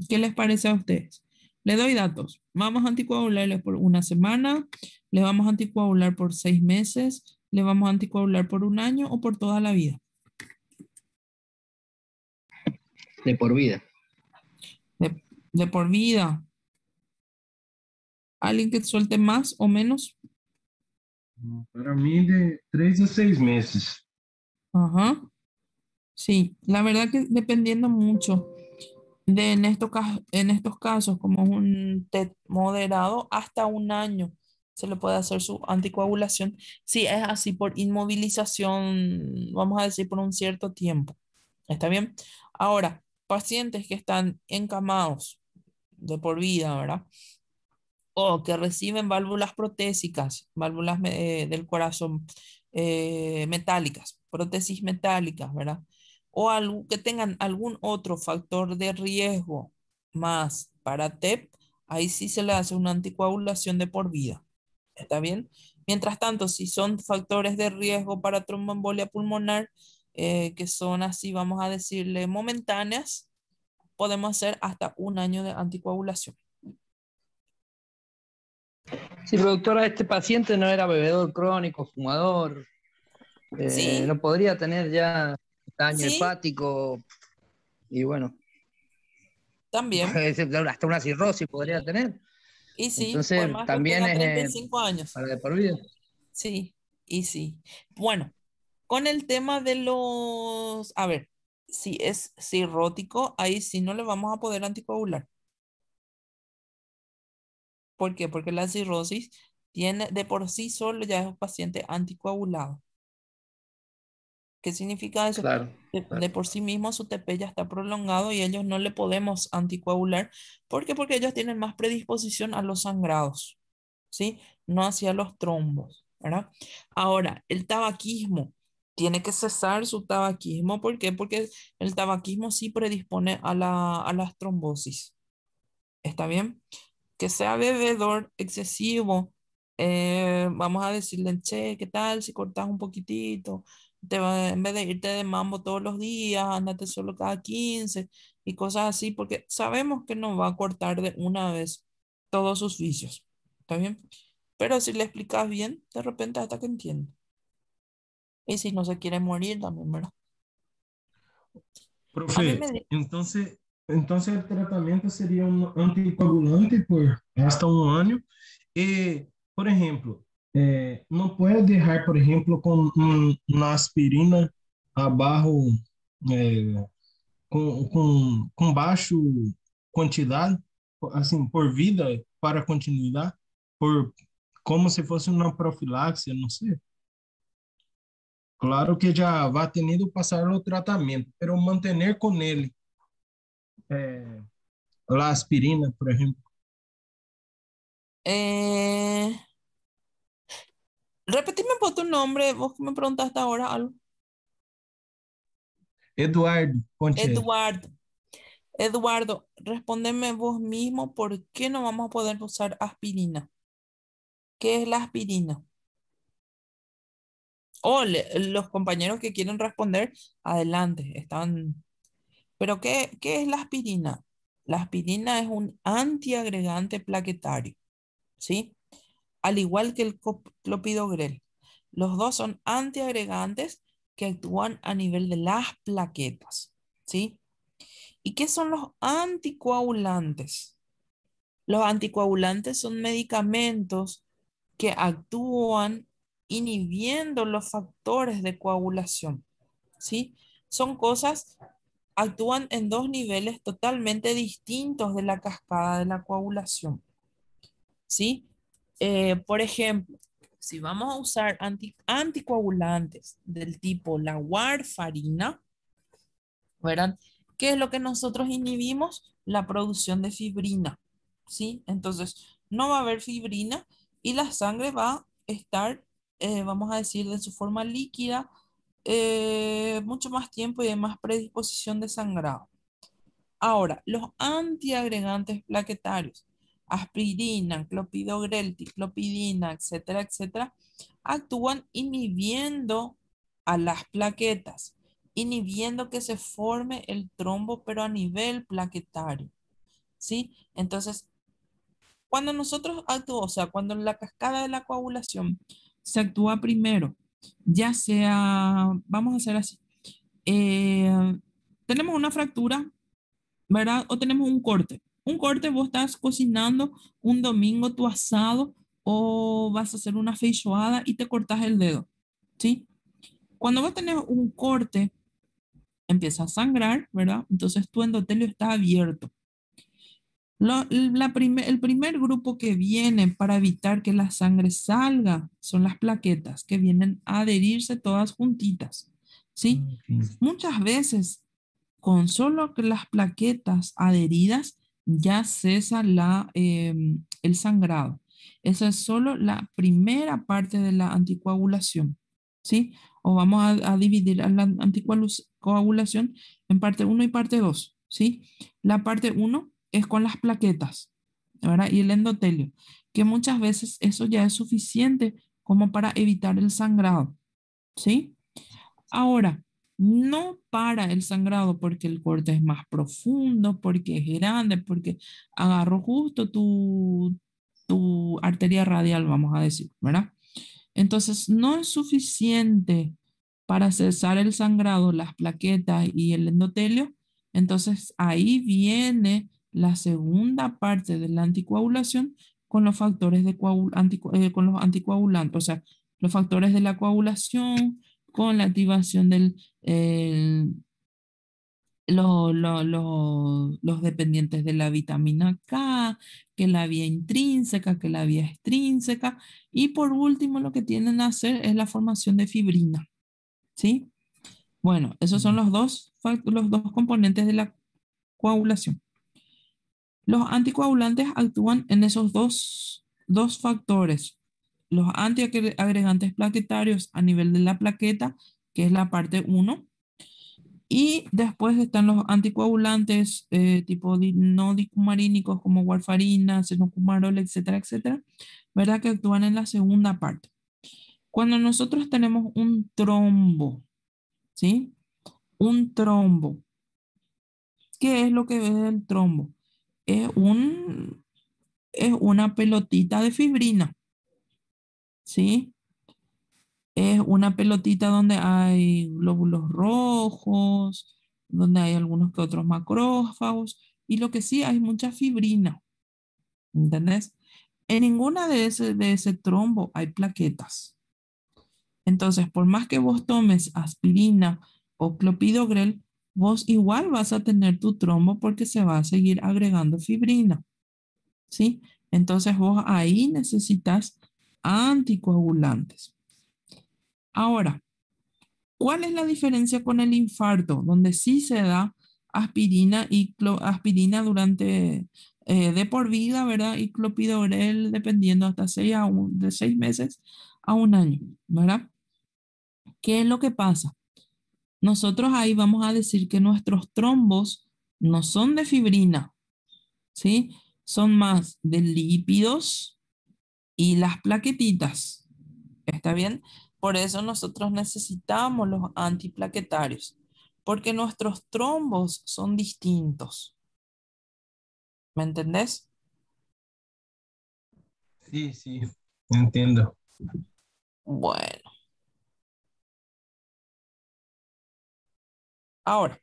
¿Qué les parece a ustedes? Les doy datos. Vamos a anticoagularles por una semana, les vamos a anticoagular por seis meses, les vamos a anticoagular por un año o por toda la vida. De por vida. de por vida alguien que suelte más o menos? Para mí de tres a seis meses. Ajá. Sí, la verdad que dependiendo mucho de en estos, en estos casos, como es un TET e moderado, hasta un año se le puede hacer su anticoagulación. Si es así por inmovilización, vamos a decir por un cierto tiempo. ¿Está bien? Ahora, pacientes que están encamados de por vida, ¿verdad? o que reciben válvulas protésicas, válvulas eh, del corazón eh, metálicas, prótesis metálicas, ¿verdad? O algo, que tengan algún otro factor de riesgo más para TEP, ahí sí se le hace una anticoagulación de por vida. ¿Está bien? Mientras tanto, si son factores de riesgo para tromboembolia pulmonar, eh, que son así, vamos a decirle, momentáneas, podemos hacer hasta un año de anticoagulación. Sí, doctora, este paciente no era bebedor crónico, fumador, eh, no podría tener ya daño hepático y bueno. También. Hasta una cirrosis podría tener. Y sí, también eh, años. Para de por vida. Sí, y sí. Bueno, con el tema de los, a ver, si es cirrótico, ahí sí no le vamos a poder anticoagular. ¿Por qué? Porque la cirrosis tiene de por sí solo ya es un paciente anticoagulado. ¿Qué significa eso? Claro, de, por sí mismo su TP ya está prolongado y ellos no le podemos anticoagular. ¿Por qué? Porque ellos tienen más predisposición a los sangrados, ¿sí? No hacia los trombos, ¿verdad? Ahora, el tabaquismo. Tiene que cesar su tabaquismo. ¿Por qué? Porque el tabaquismo sí predispone a, la, a las trombosis. ¿Está bien? que sea bebedor excesivo, eh, vamos a decirle, che, ¿qué tal si cortas un poquitito? Te va, en vez de irte de mambo todos los días, andate solo cada 15 y cosas así, porque sabemos que no va a cortar de una vez todos sus vicios. ¿Está bien? Pero si le explicas bien, de repente hasta que entiende. Y si no se quiere morir también, ¿verdad? Profe, entonces, Então, o tratamento seria um anticoagulante por hasta um ano. E, por exemplo, é, não pode errar por exemplo, com um, uma aspirina abaixo, eh, é, com, com, com baixo quantidade, assim, por vida, para continuidade, por, como se fosse uma profilaxia, não sei. Claro que já vai tendo passar o tratamento, mas manter com ele eh, la aspirina, por ejemplo? Eh, repetime por tu nombre, vos que me preguntaste ahora algo. Eduardo. Eduardo. Eduardo, respóndeme vos mismo por qué no vamos a poder usar aspirina. ¿Qué es la aspirina? O los compañeros que quieren responder, adelante, están pero ¿qué, es la aspirina? La aspirina es un antiagregante plaquetario, ¿sí? Al igual que el clopidogrel. Los dos son antiagregantes que actúan a nivel de las plaquetas, ¿sí? ¿Y qué son los anticoagulantes? Los anticoagulantes son medicamentos que actúan inhibiendo los factores de coagulación, ¿sí? Son cosas actúan en dos niveles totalmente distintos de la cascada de la coagulación. ¿Sí? Eh, por ejemplo, si vamos a usar anticoagulantes del tipo la warfarina, ¿Qué es lo que nosotros inhibimos? La producción de fibrina, ¿sí? Entonces, no va a haber fibrina y la sangre va a estar, eh, vamos a decir, de su forma líquida, eh, mucho más tiempo y más predisposición de sangrado. Ahora, los antiagregantes plaquetarios, aspirina, clopidogrel, clopidina etcétera, etcétera, actúan inhibiendo a las plaquetas, inhibiendo que se forme el trombo, pero a nivel plaquetario. ¿Sí? Entonces, cuando nosotros actuamos, o sea, cuando la cascada de la coagulación se actúa primero ya sea, vamos a hacer así, eh, tenemos una fractura, ¿verdad? O tenemos un corte. Un corte, vos estás cocinando un domingo tu asado o vas a hacer una feijoada y te cortas el dedo, ¿sí? Cuando vos tener un corte, empieza a sangrar, ¿verdad? Entonces tu endotelio está abierto la el primer grupo que viene para evitar que la sangre salga son las plaquetas, que vienen a adherirse todas juntitas. ¿sí? Muchas veces, con solo las plaquetas adheridas, ya cesa la, em, el sangrado. Esa es solo la primera parte de la anticoagulación. ¿sí? O vamos a, dividir la anticoagulación en parte 1 y parte 2. ¿sí? La parte 1 es con las plaquetas, ¿verdad? Y el endotelio, que muchas veces eso ya es suficiente como para evitar el sangrado, ¿sí? Ahora, no para el sangrado porque el corte es más profundo, porque es grande, porque agarro justo tu, tu arteria radial, vamos a decir, ¿verdad? Entonces, no es suficiente para cesar el sangrado, las plaquetas y el endotelio. Entonces, ahí viene la segunda parte de la anticoagulación con los factores de eh, los anticoagulantes, o sea, los factores de la coagulación con la activación de eh, los dependientes de la vitamina K, que la vía intrínseca, que la vía extrínseca, y por último lo que tienen a hacer es la formación de fibrina, ¿sí? Bueno, esos son los dos, los dos componentes de la coagulación. Los anticoagulantes actúan en esos dos, factores. Los antiagregantes plaquetarios a nivel de la plaqueta, que es la parte 1. Y después están los anticoagulantes eh, tipo no dicumarínicos como warfarina, senocumarol, etcétera, etcétera, ¿verdad? Que actúan en la segunda parte. Cuando nosotros tenemos un trombo, ¿sí? Un trombo. ¿Qué es lo que es el trombo? es, un, es una pelotita de fibrina, ¿sí? Es una pelotita donde hay glóbulos rojos, donde hay algunos que otros macrófagos, y lo que sí hay mucha fibrina, ¿entendés? En ninguna de ese, de ese trombo hay plaquetas. Entonces, por más que vos tomes aspirina o clopidogrel, vos igual vas a tener tu trombo porque se va a seguir agregando fibrina. ¿Sí? Entonces vos ahí necesitas anticoagulantes. Ahora, ¿cuál es la diferencia con el infarto? Donde sí se da aspirina y aspirina durante eh, de por vida, ¿verdad? Y clopidogrel dependiendo hasta seis de seis meses a un año, ¿verdad? ¿Qué es lo que pasa? Nosotros ahí vamos a decir que nuestros trombos no son de fibrina, ¿sí? Son más de lípidos y las plaquetitas. ¿Está bien? Por eso nosotros necesitamos los antiplaquetarios, porque nuestros trombos son distintos. ¿Me entendés? Sí, sí, entiendo. Bueno. Ahora,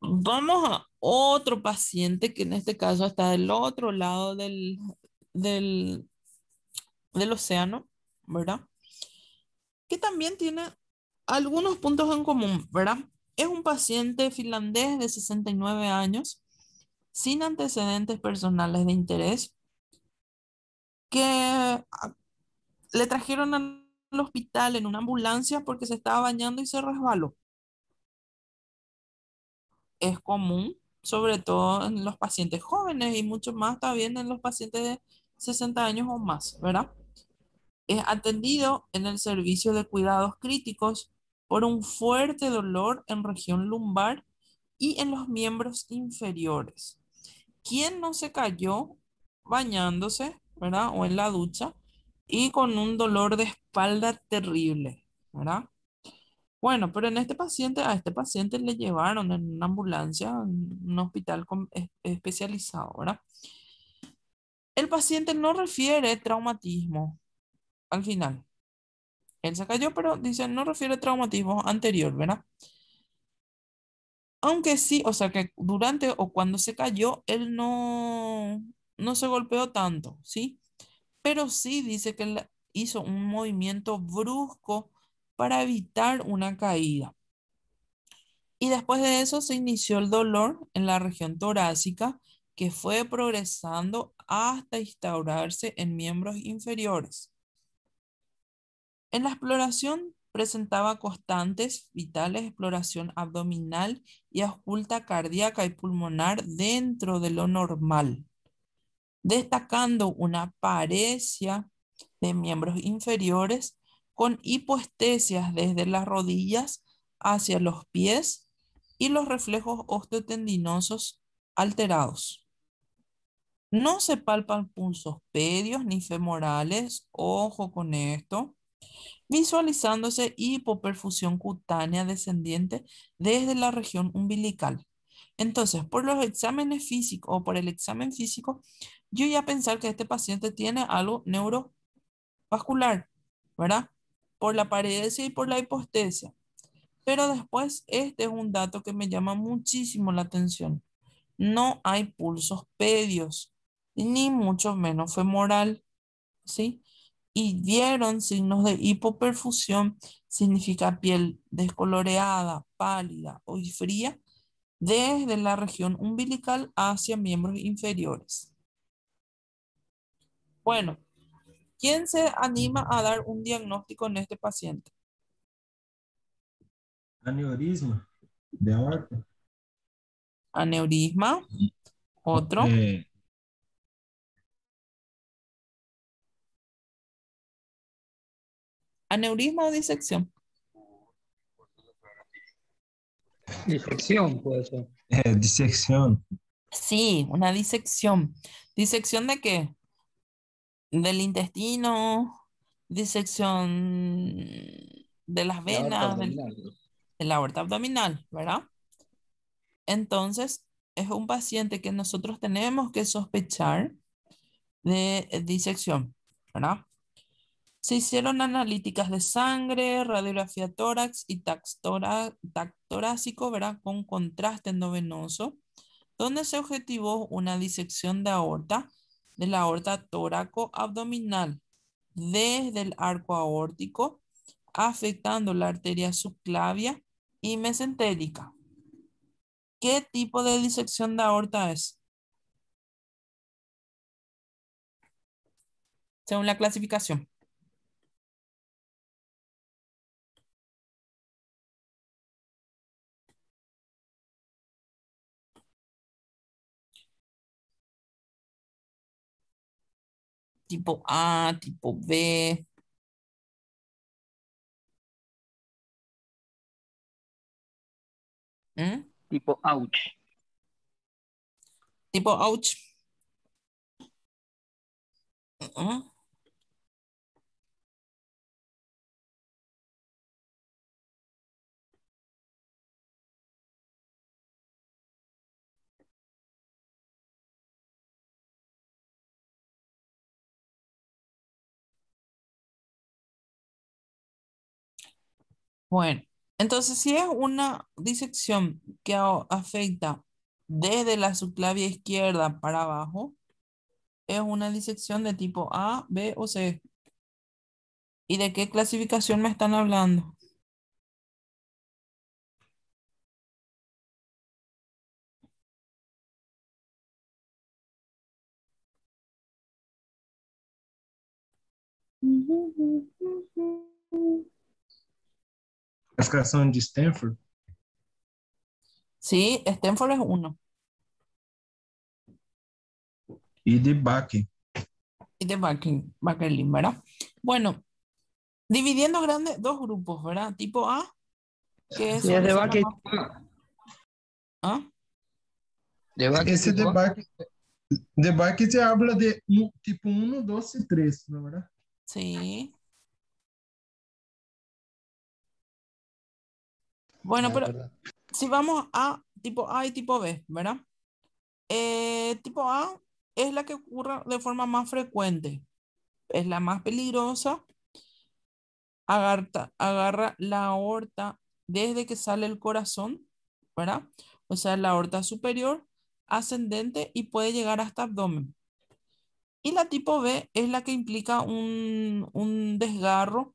vamos a otro paciente que en este caso está del otro lado del, del, océano, ¿verdad? Que también tiene algunos puntos en común, ¿verdad? Es un paciente finlandés de 69 años, sin antecedentes personales de interés, que ah, le trajeron al hospital en una ambulancia porque se estaba bañando y se resbaló es común, sobre todo en los pacientes jóvenes y mucho más también en los pacientes de 60 años o más, ¿verdad? Es atendido en el servicio de cuidados críticos por un fuerte dolor en región lumbar y en los miembros inferiores. ¿Quién no se cayó bañándose, ¿verdad? O en la ducha y con un dolor de espalda terrible, ¿verdad? Bueno, pero en este paciente, a este paciente le llevaron en una ambulancia, en un hospital con, especializado, ¿verdad? El paciente no refiere traumatismo al final. Él se cayó, pero dice, no refiere traumatismo anterior, ¿verdad? Aunque sí, o sea que durante o cuando se cayó, él no, no se golpeó tanto, ¿sí? Pero sí dice que él hizo un movimiento brusco para evitar una caída. Y después de eso se inició el dolor en la región torácica que fue progresando hasta instaurarse en miembros inferiores. En la exploración presentaba constantes vitales, exploración abdominal y oculta cardíaca y pulmonar dentro de lo normal, destacando una apariencia de miembros inferiores con hipoestesias desde las rodillas hacia los pies y los reflejos osteotendinosos alterados. No se palpan pulsos pedios ni femorales, ojo con esto, visualizándose hipoperfusión cutánea descendiente desde la región umbilical. Entonces, por los exámenes físicos o por el examen físico, yo ya pensar que este paciente tiene algo neurovascular, ¿verdad? por la paredesia y por la hipostesia. Pero después, este es un dato que me llama muchísimo la atención. No hay pulsos pedios, ni mucho menos femoral, ¿sí? Y dieron signos de hipoperfusión, significa piel descoloreada, pálida o fría, desde la región umbilical hacia miembros inferiores. Bueno, ¿Quién se anima a dar un diagnóstico en este paciente? Aneurisma de aorta. Aneurisma. Otro. ¿Aneurisma o disección? Disección puede ser. Eh, disección. Sí, una disección. ¿Disección de qué? del intestino, disección de las venas, de la aorta abdominal, ¿verdad? Entonces, es un paciente que nosotros tenemos que sospechar de disección, ¿verdad? Se hicieron analíticas de sangre, radiografía tórax y tax ¿verdad? Con contraste endovenoso, donde se objetivó una disección de aorta de la aorta tóraco-abdominal desde el arco aórtico, afectando la arteria subclavia y mesentérica. ¿Qué tipo de disección de aorta es? Según la clasificación. tipo A, tipo B. Hum? Tipo out. Tipo out. Uh Bueno, entonces si es una disección que afecta desde la subclavia izquierda para abajo, es una disección de tipo A, B o C. ¿Y de qué clasificación me están hablando? son de Stanford. Sí, Stanford es uno. Y de Bucky. Y de Bucky, Bucky ¿verdad? Bueno, dividiendo grandes dos grupos, ¿verdad? Tipo A, que es... Y de Bucky. ¿Ah? ¿De Debate De debate, se habla de tipo 1, 2 y 3, ¿verdad? verdad? sí. Bueno, ah, pero si vamos a tipo A y tipo B, ¿verdad? Eh, tipo A es la que ocurre de forma más frecuente, es la más peligrosa, agarra, la aorta desde que sale el corazón, ¿verdad? O sea, la aorta superior, ascendente y puede llegar hasta abdomen. Y la tipo B es la que implica un, un desgarro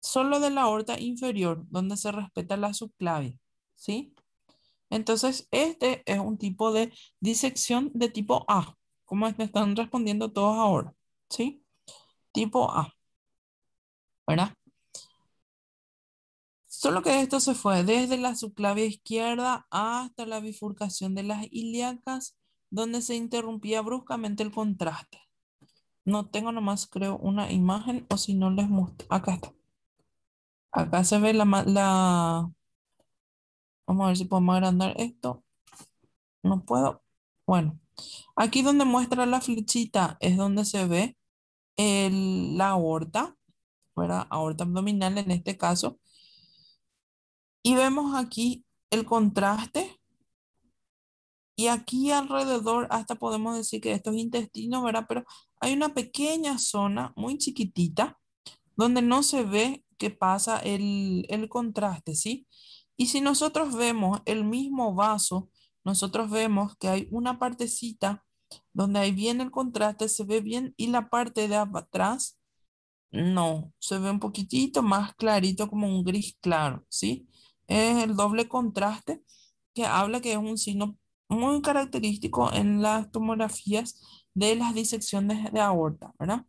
solo de la aorta inferior, donde se respeta la subclavia, ¿sí? Entonces, este es un tipo de disección de tipo A, como me están respondiendo todos ahora, ¿sí? Tipo A, ¿verdad? Solo que esto se fue desde la subclavia izquierda hasta la bifurcación de las ilíacas, donde se interrumpía bruscamente el contraste. No tengo nomás, creo, una imagen, o si no les muestro. Acá está. Acá se ve la, Vamos a ver si podemos agrandar esto. No puedo. Bueno, aquí donde muestra la flechita es donde se ve la aorta, ¿verdad? Aorta abdominal en este caso. Y vemos aquí el contraste. Y aquí alrededor hasta podemos decir que esto es intestino, ¿verdad? Pero hay una pequeña zona muy chiquitita donde no se ve que pasa el, contraste, ¿sí? Y si nosotros vemos el mismo vaso, nosotros vemos que hay una partecita donde hay bien el contraste, se ve bien, y la parte de atrás no, se ve un poquitito más clarito, como un gris claro, ¿sí? Es el doble contraste que habla que es un signo muy característico en las tomografías de las disecciones de aorta, ¿verdad?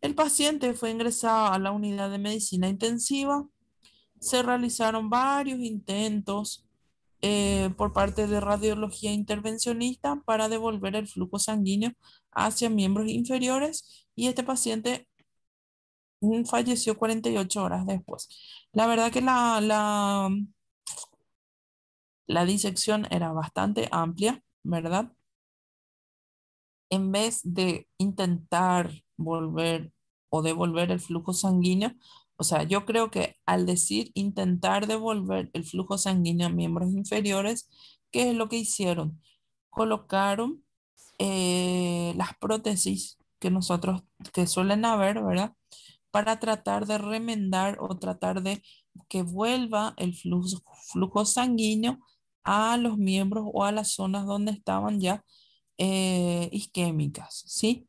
El paciente fue ingresado a la unidad de medicina intensiva. Se realizaron varios intentos eh, por parte de radiología intervencionista para devolver el flujo sanguíneo hacia miembros inferiores y este paciente mm, falleció 48 horas después. La verdad que la, la disección era bastante amplia, ¿verdad? En vez de intentar volver o devolver el flujo sanguíneo. O sea, yo creo que al decir intentar devolver el flujo sanguíneo a miembros inferiores, ¿qué es lo que hicieron? Colocaron eh, las prótesis que nosotros, que suelen haber, ¿verdad? Para tratar de remendar o tratar de que vuelva el flujo, sanguíneo a los miembros o a las zonas donde estaban ya eh, isquémicas, ¿sí?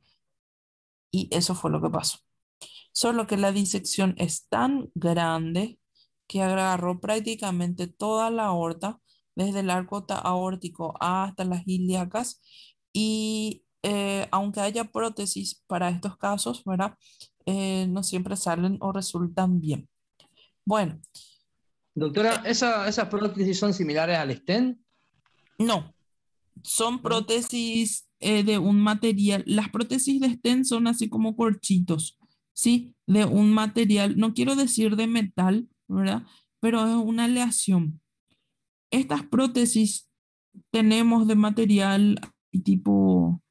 Y eso fue lo que pasó. Solo que la disección es tan grande que agarró prácticamente toda la aorta, desde el arco aórtico hasta las ilíacas. Y eh, aunque haya prótesis para estos casos, ¿verdad? Eh, no siempre salen o resultan bien. Bueno. Doctora, eh, ¿esas prótesis son similares al STEM? No, son prótesis eh, de un material, las prótesis de Sten son así como corchitos, ¿sí? De un material, no quiero decir de metal, ¿verdad? Pero es una aleación. Estas prótesis tenemos de material tipo,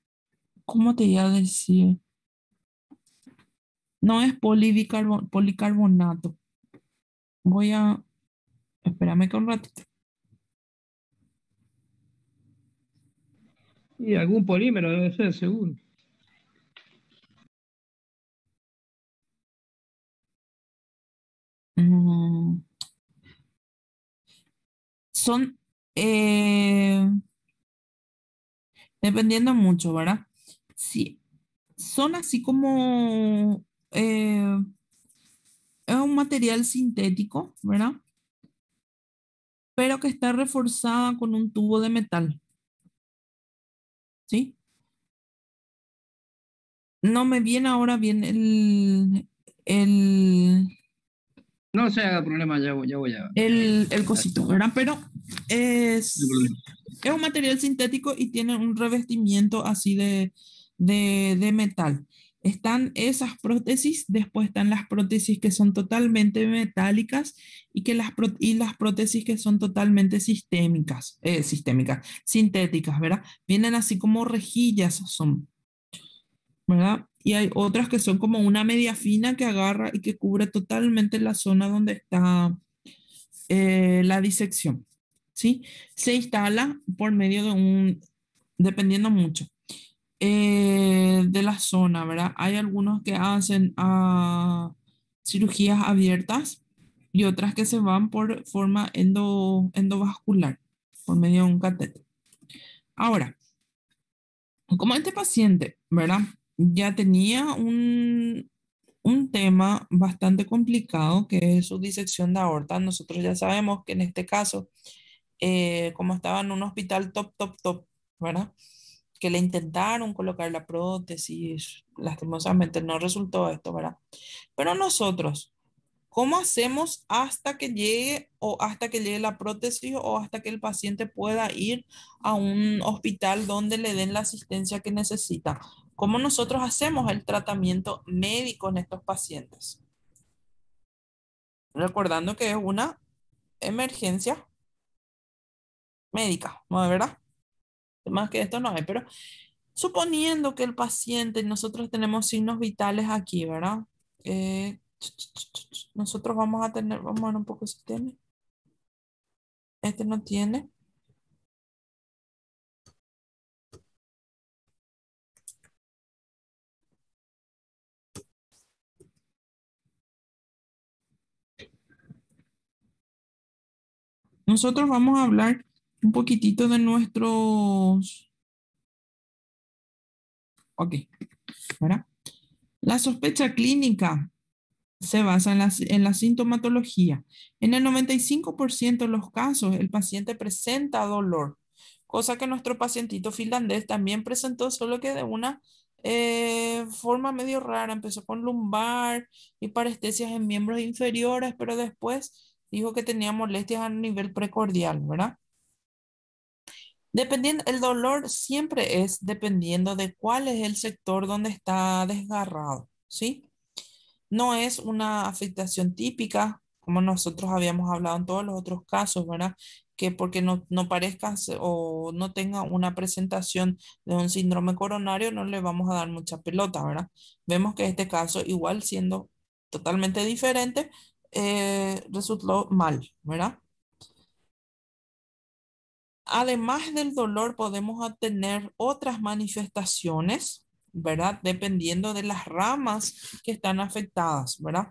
¿cómo te iba a decir? No es policarbonato. Voy a, espérame que un ratito. Y algún polímero debe ser, según mm. Son, eh, dependiendo mucho, ¿verdad? Sí, son así como eh, es un material sintético, ¿verdad? Pero que está reforzada con un tubo de metal. ¿sí? No me viene ahora bien el... no se haga problema, ya voy, ya voy El, el cosito, ¿verdad? Pero es, es un material sintético y tiene un revestimiento así de, de, de metal. Están esas prótesis, después están las prótesis que son totalmente metálicas y, que las, las prótesis que son totalmente sistémicas, eh, sistémicas, sintéticas, ¿verdad? Vienen así como rejillas, son, ¿verdad? Y hay otras que son como una media fina que agarra y que cubre totalmente la zona donde está eh, la disección, ¿sí? Se instala por medio de un, dependiendo mucho, eh, de la zona, ¿verdad? Hay algunos que hacen ah, cirugías abiertas y otras que se van por forma endovascular, por medio de un catéter. Ahora, como este paciente, ¿verdad? Ya tenía un, tema bastante complicado que es su disección de aorta. Nosotros ya sabemos que en este caso, eh, como estaba en un hospital top, top, top, ¿verdad? que le intentaron colocar la prótesis, lastimosamente no resultó esto, ¿verdad? Pero nosotros, ¿cómo hacemos hasta que llegue o hasta que llegue la prótesis o hasta que el paciente pueda ir a un hospital donde le den la asistencia que necesita? ¿Cómo nosotros hacemos el tratamiento médico en estos pacientes? Recordando que es una emergencia médica, ¿no es verdad? más que esto no hay, pero suponiendo que el paciente, nosotros tenemos signos vitales aquí, ¿verdad? Eh, nosotros vamos a tener, vamos a ver un poco si tiene. Este no tiene. Nosotros vamos a hablar un poquitito de nuestros... Ok, ¿verdad? La sospecha clínica se basa en la, sintomatología. En el 95% de los casos, el paciente presenta dolor, cosa que nuestro pacientito finlandés también presentó, solo que de una eh, forma medio rara. Empezó con lumbar y parestesias en miembros inferiores, pero después dijo que tenía molestias a nivel precordial, ¿verdad? Dependiendo, el dolor siempre es dependiendo de cuál es el sector donde está desgarrado, ¿sí? No es una afectación típica, como nosotros habíamos hablado en todos los otros casos, ¿verdad? Que porque no, parezca o no tenga una presentación de un síndrome coronario, no le vamos a dar mucha pelota, ¿verdad? Vemos que este caso, igual siendo totalmente diferente, eh, resultó mal, ¿verdad? Además del dolor, podemos obtener otras manifestaciones, ¿verdad? Dependiendo de las ramas que están afectadas, ¿verdad?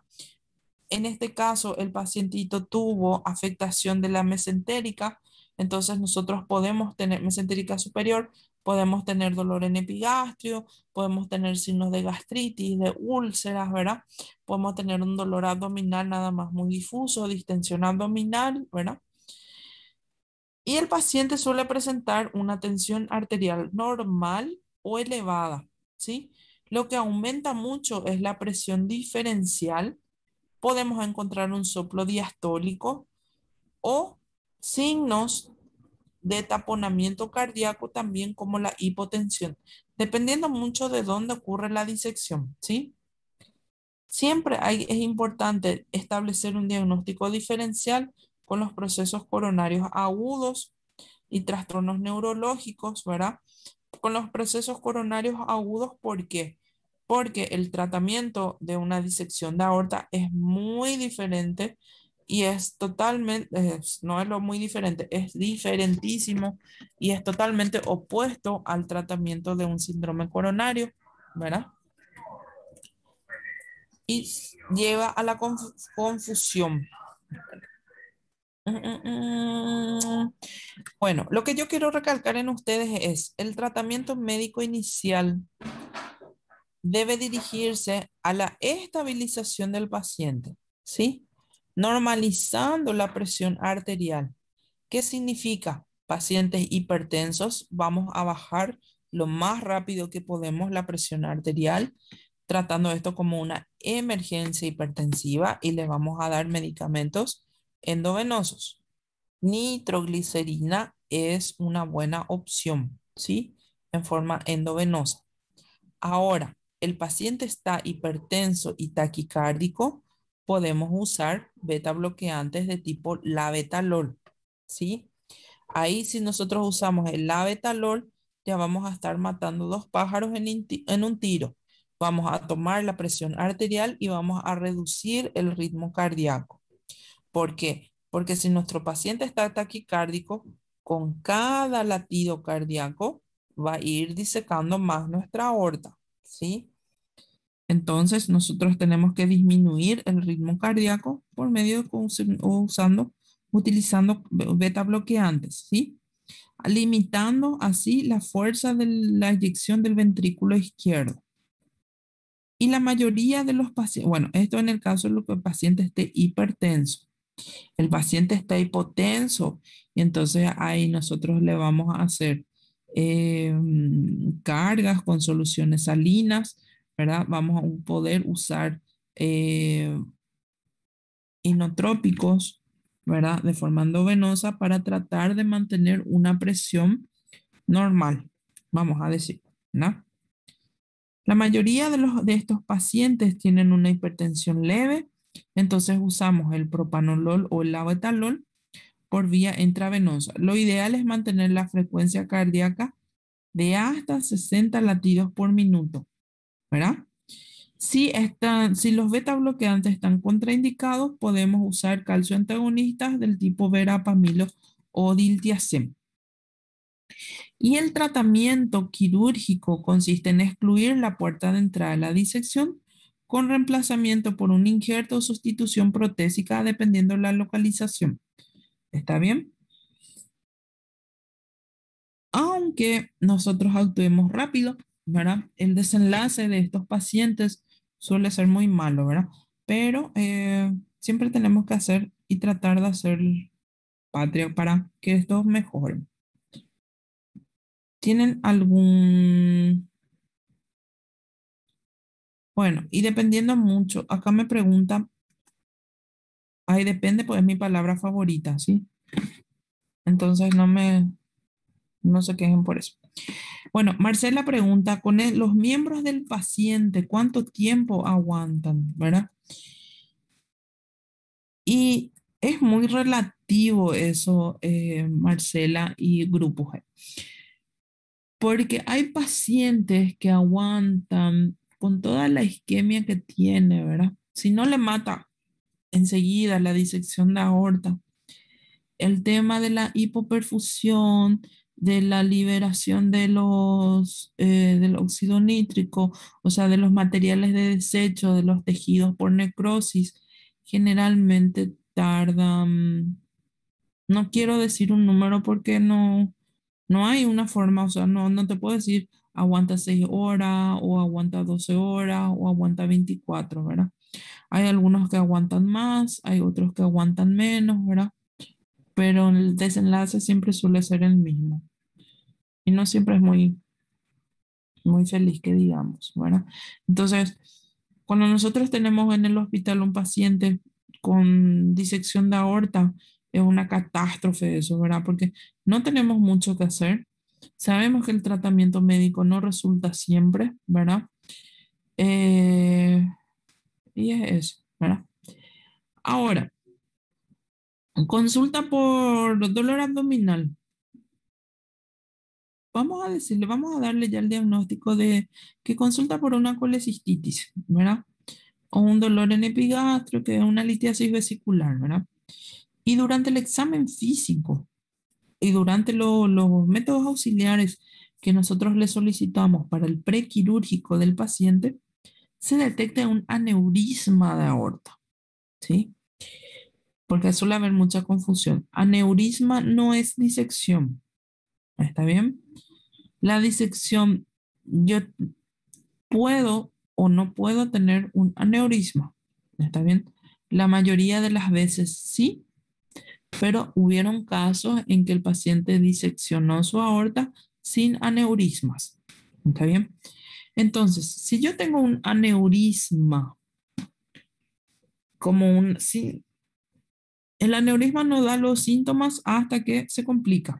En este caso, el pacientito tuvo afectación de la mesentérica, entonces nosotros podemos tener mesentérica superior, podemos tener dolor en epigastrio, podemos tener signos de gastritis, de úlceras, ¿verdad? Podemos tener un dolor abdominal nada más muy difuso, distensión abdominal, ¿verdad? y el paciente suele presentar una tensión arterial normal o elevada, ¿sí? Lo que aumenta mucho es la presión diferencial. Podemos encontrar un soplo diastólico o signos de taponamiento cardíaco también como la hipotensión, dependiendo mucho de dónde ocurre la disección, ¿sí? Siempre es importante establecer un diagnóstico diferencial con los procesos coronarios agudos y trastornos neurológicos, ¿verdad? Con los procesos coronarios agudos, ¿por qué? Porque el tratamiento de una disección de aorta es muy diferente y es totalmente, no es lo muy diferente, es diferentísimo y es totalmente opuesto al tratamiento de un síndrome coronario, ¿verdad? Y lleva a la confusión. Mm, mm, mm. Bueno, lo que yo quiero recalcar en ustedes es el tratamiento médico inicial debe dirigirse a la estabilización del paciente, ¿sí? Normalizando la presión arterial. ¿Qué significa? Pacientes hipertensos, vamos a bajar lo más rápido que podemos la presión arterial, tratando esto como una emergencia hipertensiva y le vamos a dar medicamentos endovenosos. Nitroglicerina es una buena opción, ¿sí? En forma endovenosa. Ahora, el paciente está hipertenso y taquicárdico, podemos usar beta bloqueantes de tipo labetalol, ¿sí? Ahí si nosotros usamos el labetalol, ya vamos a estar matando dos pájaros en un tiro. Vamos a tomar la presión arterial y vamos a reducir el ritmo cardíaco. ¿Por qué? Porque si nuestro paciente está taquicárdico, con cada latido cardíaco va a ir disecando más nuestra aorta, ¿sí? Entonces, nosotros tenemos que disminuir el ritmo cardíaco por medio de usando, utilizando beta bloqueantes, ¿sí? Limitando así la fuerza de la eyección del ventrículo izquierdo. Y la mayoría de los pacientes, bueno, esto en el caso de que el paciente esté hipertenso. El paciente está hipotenso y entonces ahí nosotros le vamos a hacer em, cargas con soluciones salinas, ¿verdad? Vamos a poder usar eh, inotrópicos, ¿verdad? De forma endovenosa para tratar de mantener una presión normal, vamos a decir, ¿no? La mayoría de, los, de estos pacientes tienen una hipertensión leve entonces usamos el propanolol o el labetalol por vía intravenosa. Lo ideal es mantener la frecuencia cardíaca de hasta 60 latidos por minuto, Si, los beta bloqueantes están contraindicados, podemos usar calcio antagonistas del tipo verapamilo o diltiazem. Y el tratamiento quirúrgico consiste en excluir la puerta de entrada de la disección con reemplazamiento por un injerto o sustitución protésica dependiendo de la localización. ¿Está bien? Aunque nosotros actuemos rápido, ¿verdad? El desenlace de estos pacientes suele ser muy malo, ¿verdad? Pero eh, siempre tenemos que hacer y tratar de hacer patria para que esto mejore. ¿Tienen algún bueno, y dependiendo mucho, acá me preguntan, ahí depende, pues es mi palabra favorita, ¿sí? Entonces no me, no se quejen por eso. Bueno, Marcela pregunta, con los miembros del paciente, ¿cuánto tiempo aguantan? ¿Verdad? Y es muy relativo eso, eh, Marcela y Grupo G. Porque hay pacientes que aguantan con toda la isquemia que tiene, ¿verdad? Si no le mata enseguida la disección de aorta, el tema de la hipoperfusión, de la liberación de los, eh, del óxido nítrico, o sea, de los materiales de desecho, de los tejidos por necrosis, generalmente tardan, no quiero decir un número porque no, no hay una forma, o sea, no, no te puedo decir aguanta 6 horas o aguanta 12 horas o aguanta 24, ¿verdad? Hay algunos que aguantan más, hay otros que aguantan menos, ¿verdad? Pero el desenlace siempre suele ser el mismo. Y no siempre es muy, muy feliz que digamos, ¿verdad? Entonces, cuando nosotros tenemos en el hospital un paciente con disección de aorta, es una catástrofe eso, ¿verdad? Porque no tenemos mucho que hacer, Sabemos que el tratamiento médico no resulta siempre, ¿verdad? Eh, y es eso, ¿verdad? Ahora, consulta por dolor abdominal. Vamos a decirle, vamos a darle ya el diagnóstico de que consulta por una colecistitis, ¿verdad? O un dolor en epigastro, que es una litiasis vesicular, ¿verdad? Y durante el examen físico, y durante los métodos auxiliares que nosotros le solicitamos para el prequirúrgico del paciente, se detecta un aneurisma de aorta, ¿sí? Porque suele haber mucha confusión. Aneurisma no es disección, ¿está bien? La disección, yo puedo o no puedo tener un aneurisma, ¿está bien? La mayoría de las veces sí, pero hubieron casos en que el paciente diseccionó su aorta sin aneurismas. ¿Está bien? Entonces, si yo tengo un aneurisma, como un... sí, el aneurisma no da los síntomas hasta que se complica,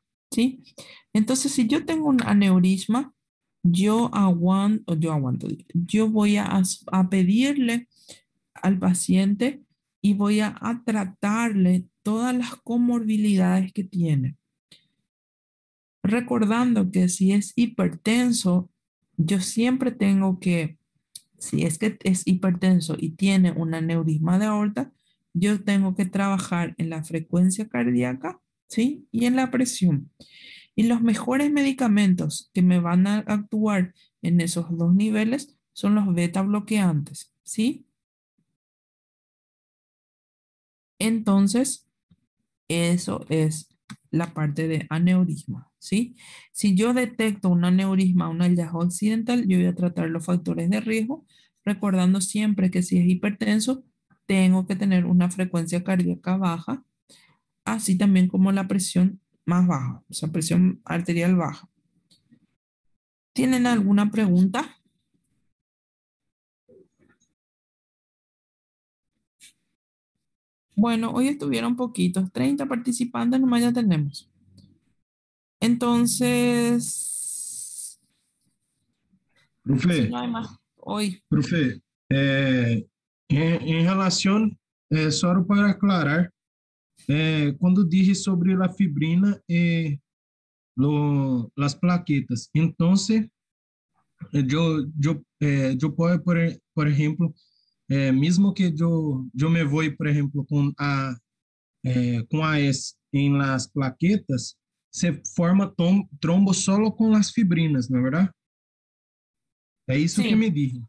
Entonces, si yo tengo un aneurisma, yo aguanto, yo aguanto, yo voy a, a pedirle al paciente y voy a, tratarle todas las comorbilidades que tiene. Recordando que si es hipertenso, yo siempre tengo que, si es que es hipertenso y tiene una neurisma de aorta, yo tengo que trabajar en la frecuencia cardíaca, ¿sí? Y en la presión. Y los mejores medicamentos que me van a actuar en esos dos niveles son los beta bloqueantes, ¿sí? Entonces, eso es la parte de aneurisma, ¿sí? Si yo detecto un aneurisma, un hallazgo occidental, yo voy a tratar los factores de riesgo, recordando siempre que si es hipertenso, tengo que tener una frecuencia cardíaca baja, así también como la presión más baja, o sea, presión arterial baja. ¿Tienen alguna pregunta? Bueno, hoy estuvieron poquitos, 30 participantes nomás ya tenemos. Entonces... Profe, hoy. Profe, eh, en, relación, eh, solo para aclarar, eh, cuando dije sobre la fibrina y las plaquetas, entonces yo yo eh, por, por ejemplo é, mesmo que eu, eu me vou, por exemplo, com a é, com a S em las plaquetas, se forma tom, trombo solo com as fibrinas, não é verdade? É isso Sim. que me dizem.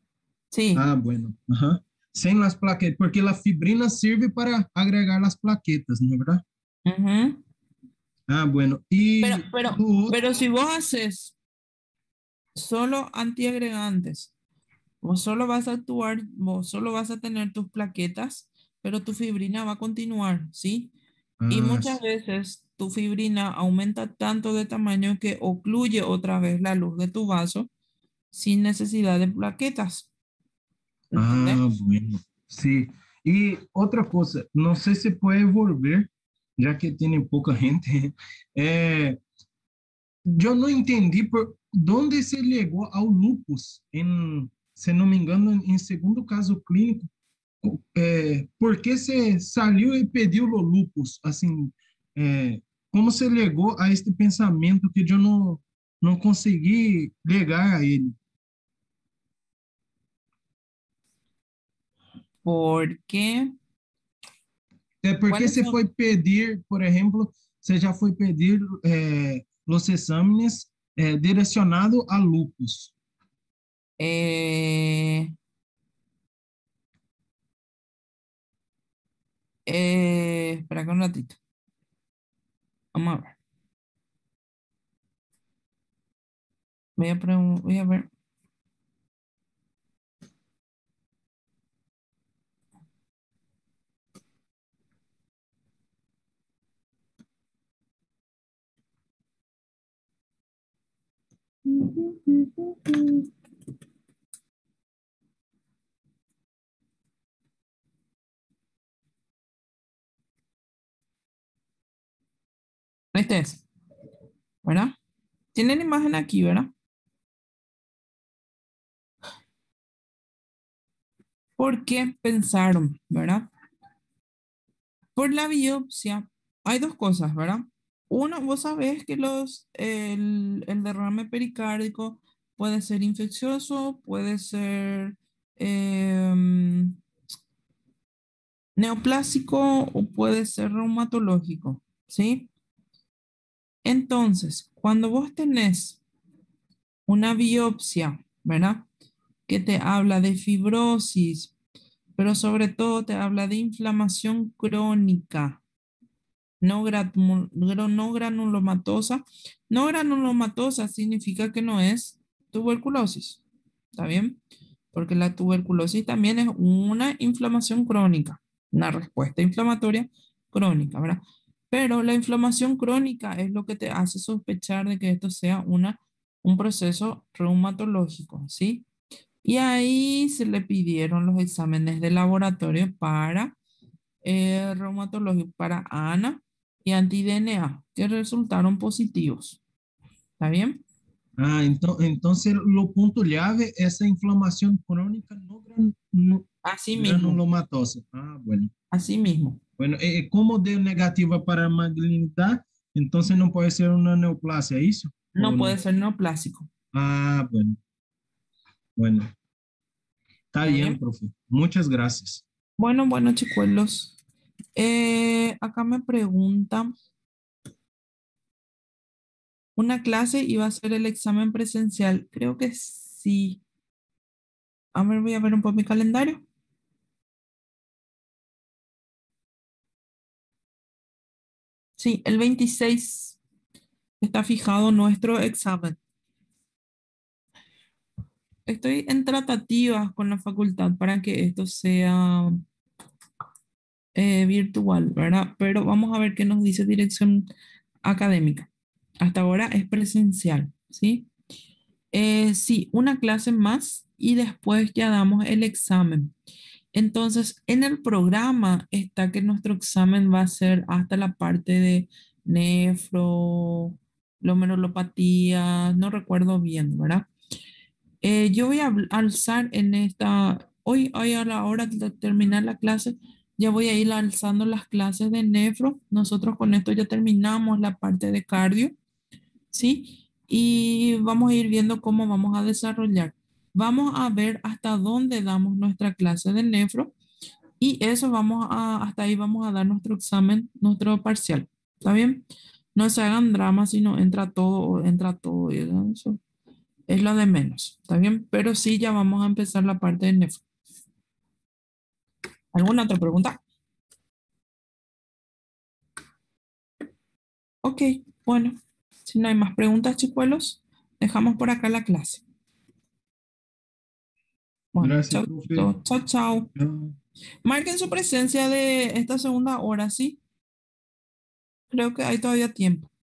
Sim. Ah, bueno. Uhum. Sem las plaquetas, porque a fibrina serve para agregar as plaquetas, não é verdade? Uhum. Ah, bueno. e pero, pero, pero si vos haces solo antiagregantes, Vos solo vas a actuar, vos solo vas a tener tus plaquetas, pero tu fibrina va a continuar, ¿sí? y ah, muchas veces tu fibrina aumenta tanto de tamaño que ocluye otra vez la luz de tu vaso sin necesidad de plaquetas. Ah, bueno. Sí. Y otra cosa, no sé si puede volver, ya que tiene poca gente. Eh, yo no entendí por dónde se llegó al lupus en se não me engano, em segundo caso clínico, é, por que você saiu e pediu o lupus? Assim, é, como você legou a este pensamento que eu não, não consegui ligar a ele? Porque... É porque você foi pedir, por exemplo, você já foi pedir é, los exames é, direcionado a lupus. Eh, eh, espera que un ratito. Vamos a ver. Voy a, voy a ver. Este ¿Verdad? Tienen imagen aquí, ¿verdad? ¿Por qué pensaron, verdad? Por la biopsia hay dos cosas, ¿verdad? Uno, vos sabés que los, el, derrame pericárdico puede ser infeccioso, puede ser em, neoplásico o puede ser reumatológico, ¿sí? Entonces, cuando vos tenés una biopsia, ¿verdad? Que te habla de fibrosis, pero sobre todo te habla de inflamación crónica, no, granulomatosa. No granulomatosa significa que no es tuberculosis, ¿está bien? Porque la tuberculosis también es una inflamación crónica, una respuesta inflamatoria crónica, ¿verdad? Pero la inflamación crónica es lo que te hace sospechar de que esto sea una, un proceso reumatológico, ¿sí? Y ahí se le pidieron los exámenes de laboratorio para eh, reumatológico, para ANA y anti-DNA que resultaron positivos. ¿Está bien? Ah, entonces, lo punto clave, esa inflamación crónica no, gran, Así mismo. Ah, bueno. Así mismo. Bueno, eh, eh como de negativa para malignidad, entonces no puede ser una neoplasia, ¿eso? No puede ser neoplásico. Ah, bueno. Bueno. Está bien, profe. Muchas gracias. Bueno, bueno, chicuelos. Eh, acá me preguntan. ¿Una clase iba a ser el examen presencial? Creo que sí. A ver, voy a ver un poco mi calendario. Sí, el 26 está fijado nuestro examen. Estoy en tratativas con la facultad para que esto sea eh, virtual, ¿verdad? Pero vamos a ver qué nos dice dirección académica. Hasta ahora es presencial, ¿sí? Eh, sí, una clase más y después ya damos el examen. Entonces, en el programa está que nuestro examen va a ser hasta la parte de nefro, glomerulopatía, no recuerdo bien, ¿verdad? Eh, yo voy a alzar en esta, hoy, hoy a la hora de terminar la clase, ya voy a ir alzando las clases de nefro. Nosotros con esto ya terminamos la parte de cardio, ¿sí? Y vamos a ir viendo cómo vamos a desarrollar. Vamos a ver hasta dónde damos nuestra clase del nefro y eso vamos a, hasta ahí vamos a dar nuestro examen, nuestro parcial. ¿Está bien? No se hagan dramas si no entra todo entra todo. Eso es lo de menos. ¿Está bien? Pero sí, ya vamos a empezar la parte del nefro. ¿Alguna otra pregunta? Ok, bueno, si no hay más preguntas, chicuelos, dejamos por acá la clase. Gracias, chau, Marquen su presencia de esta segunda hora, ¿sí? Creo que hay todavía tiempo.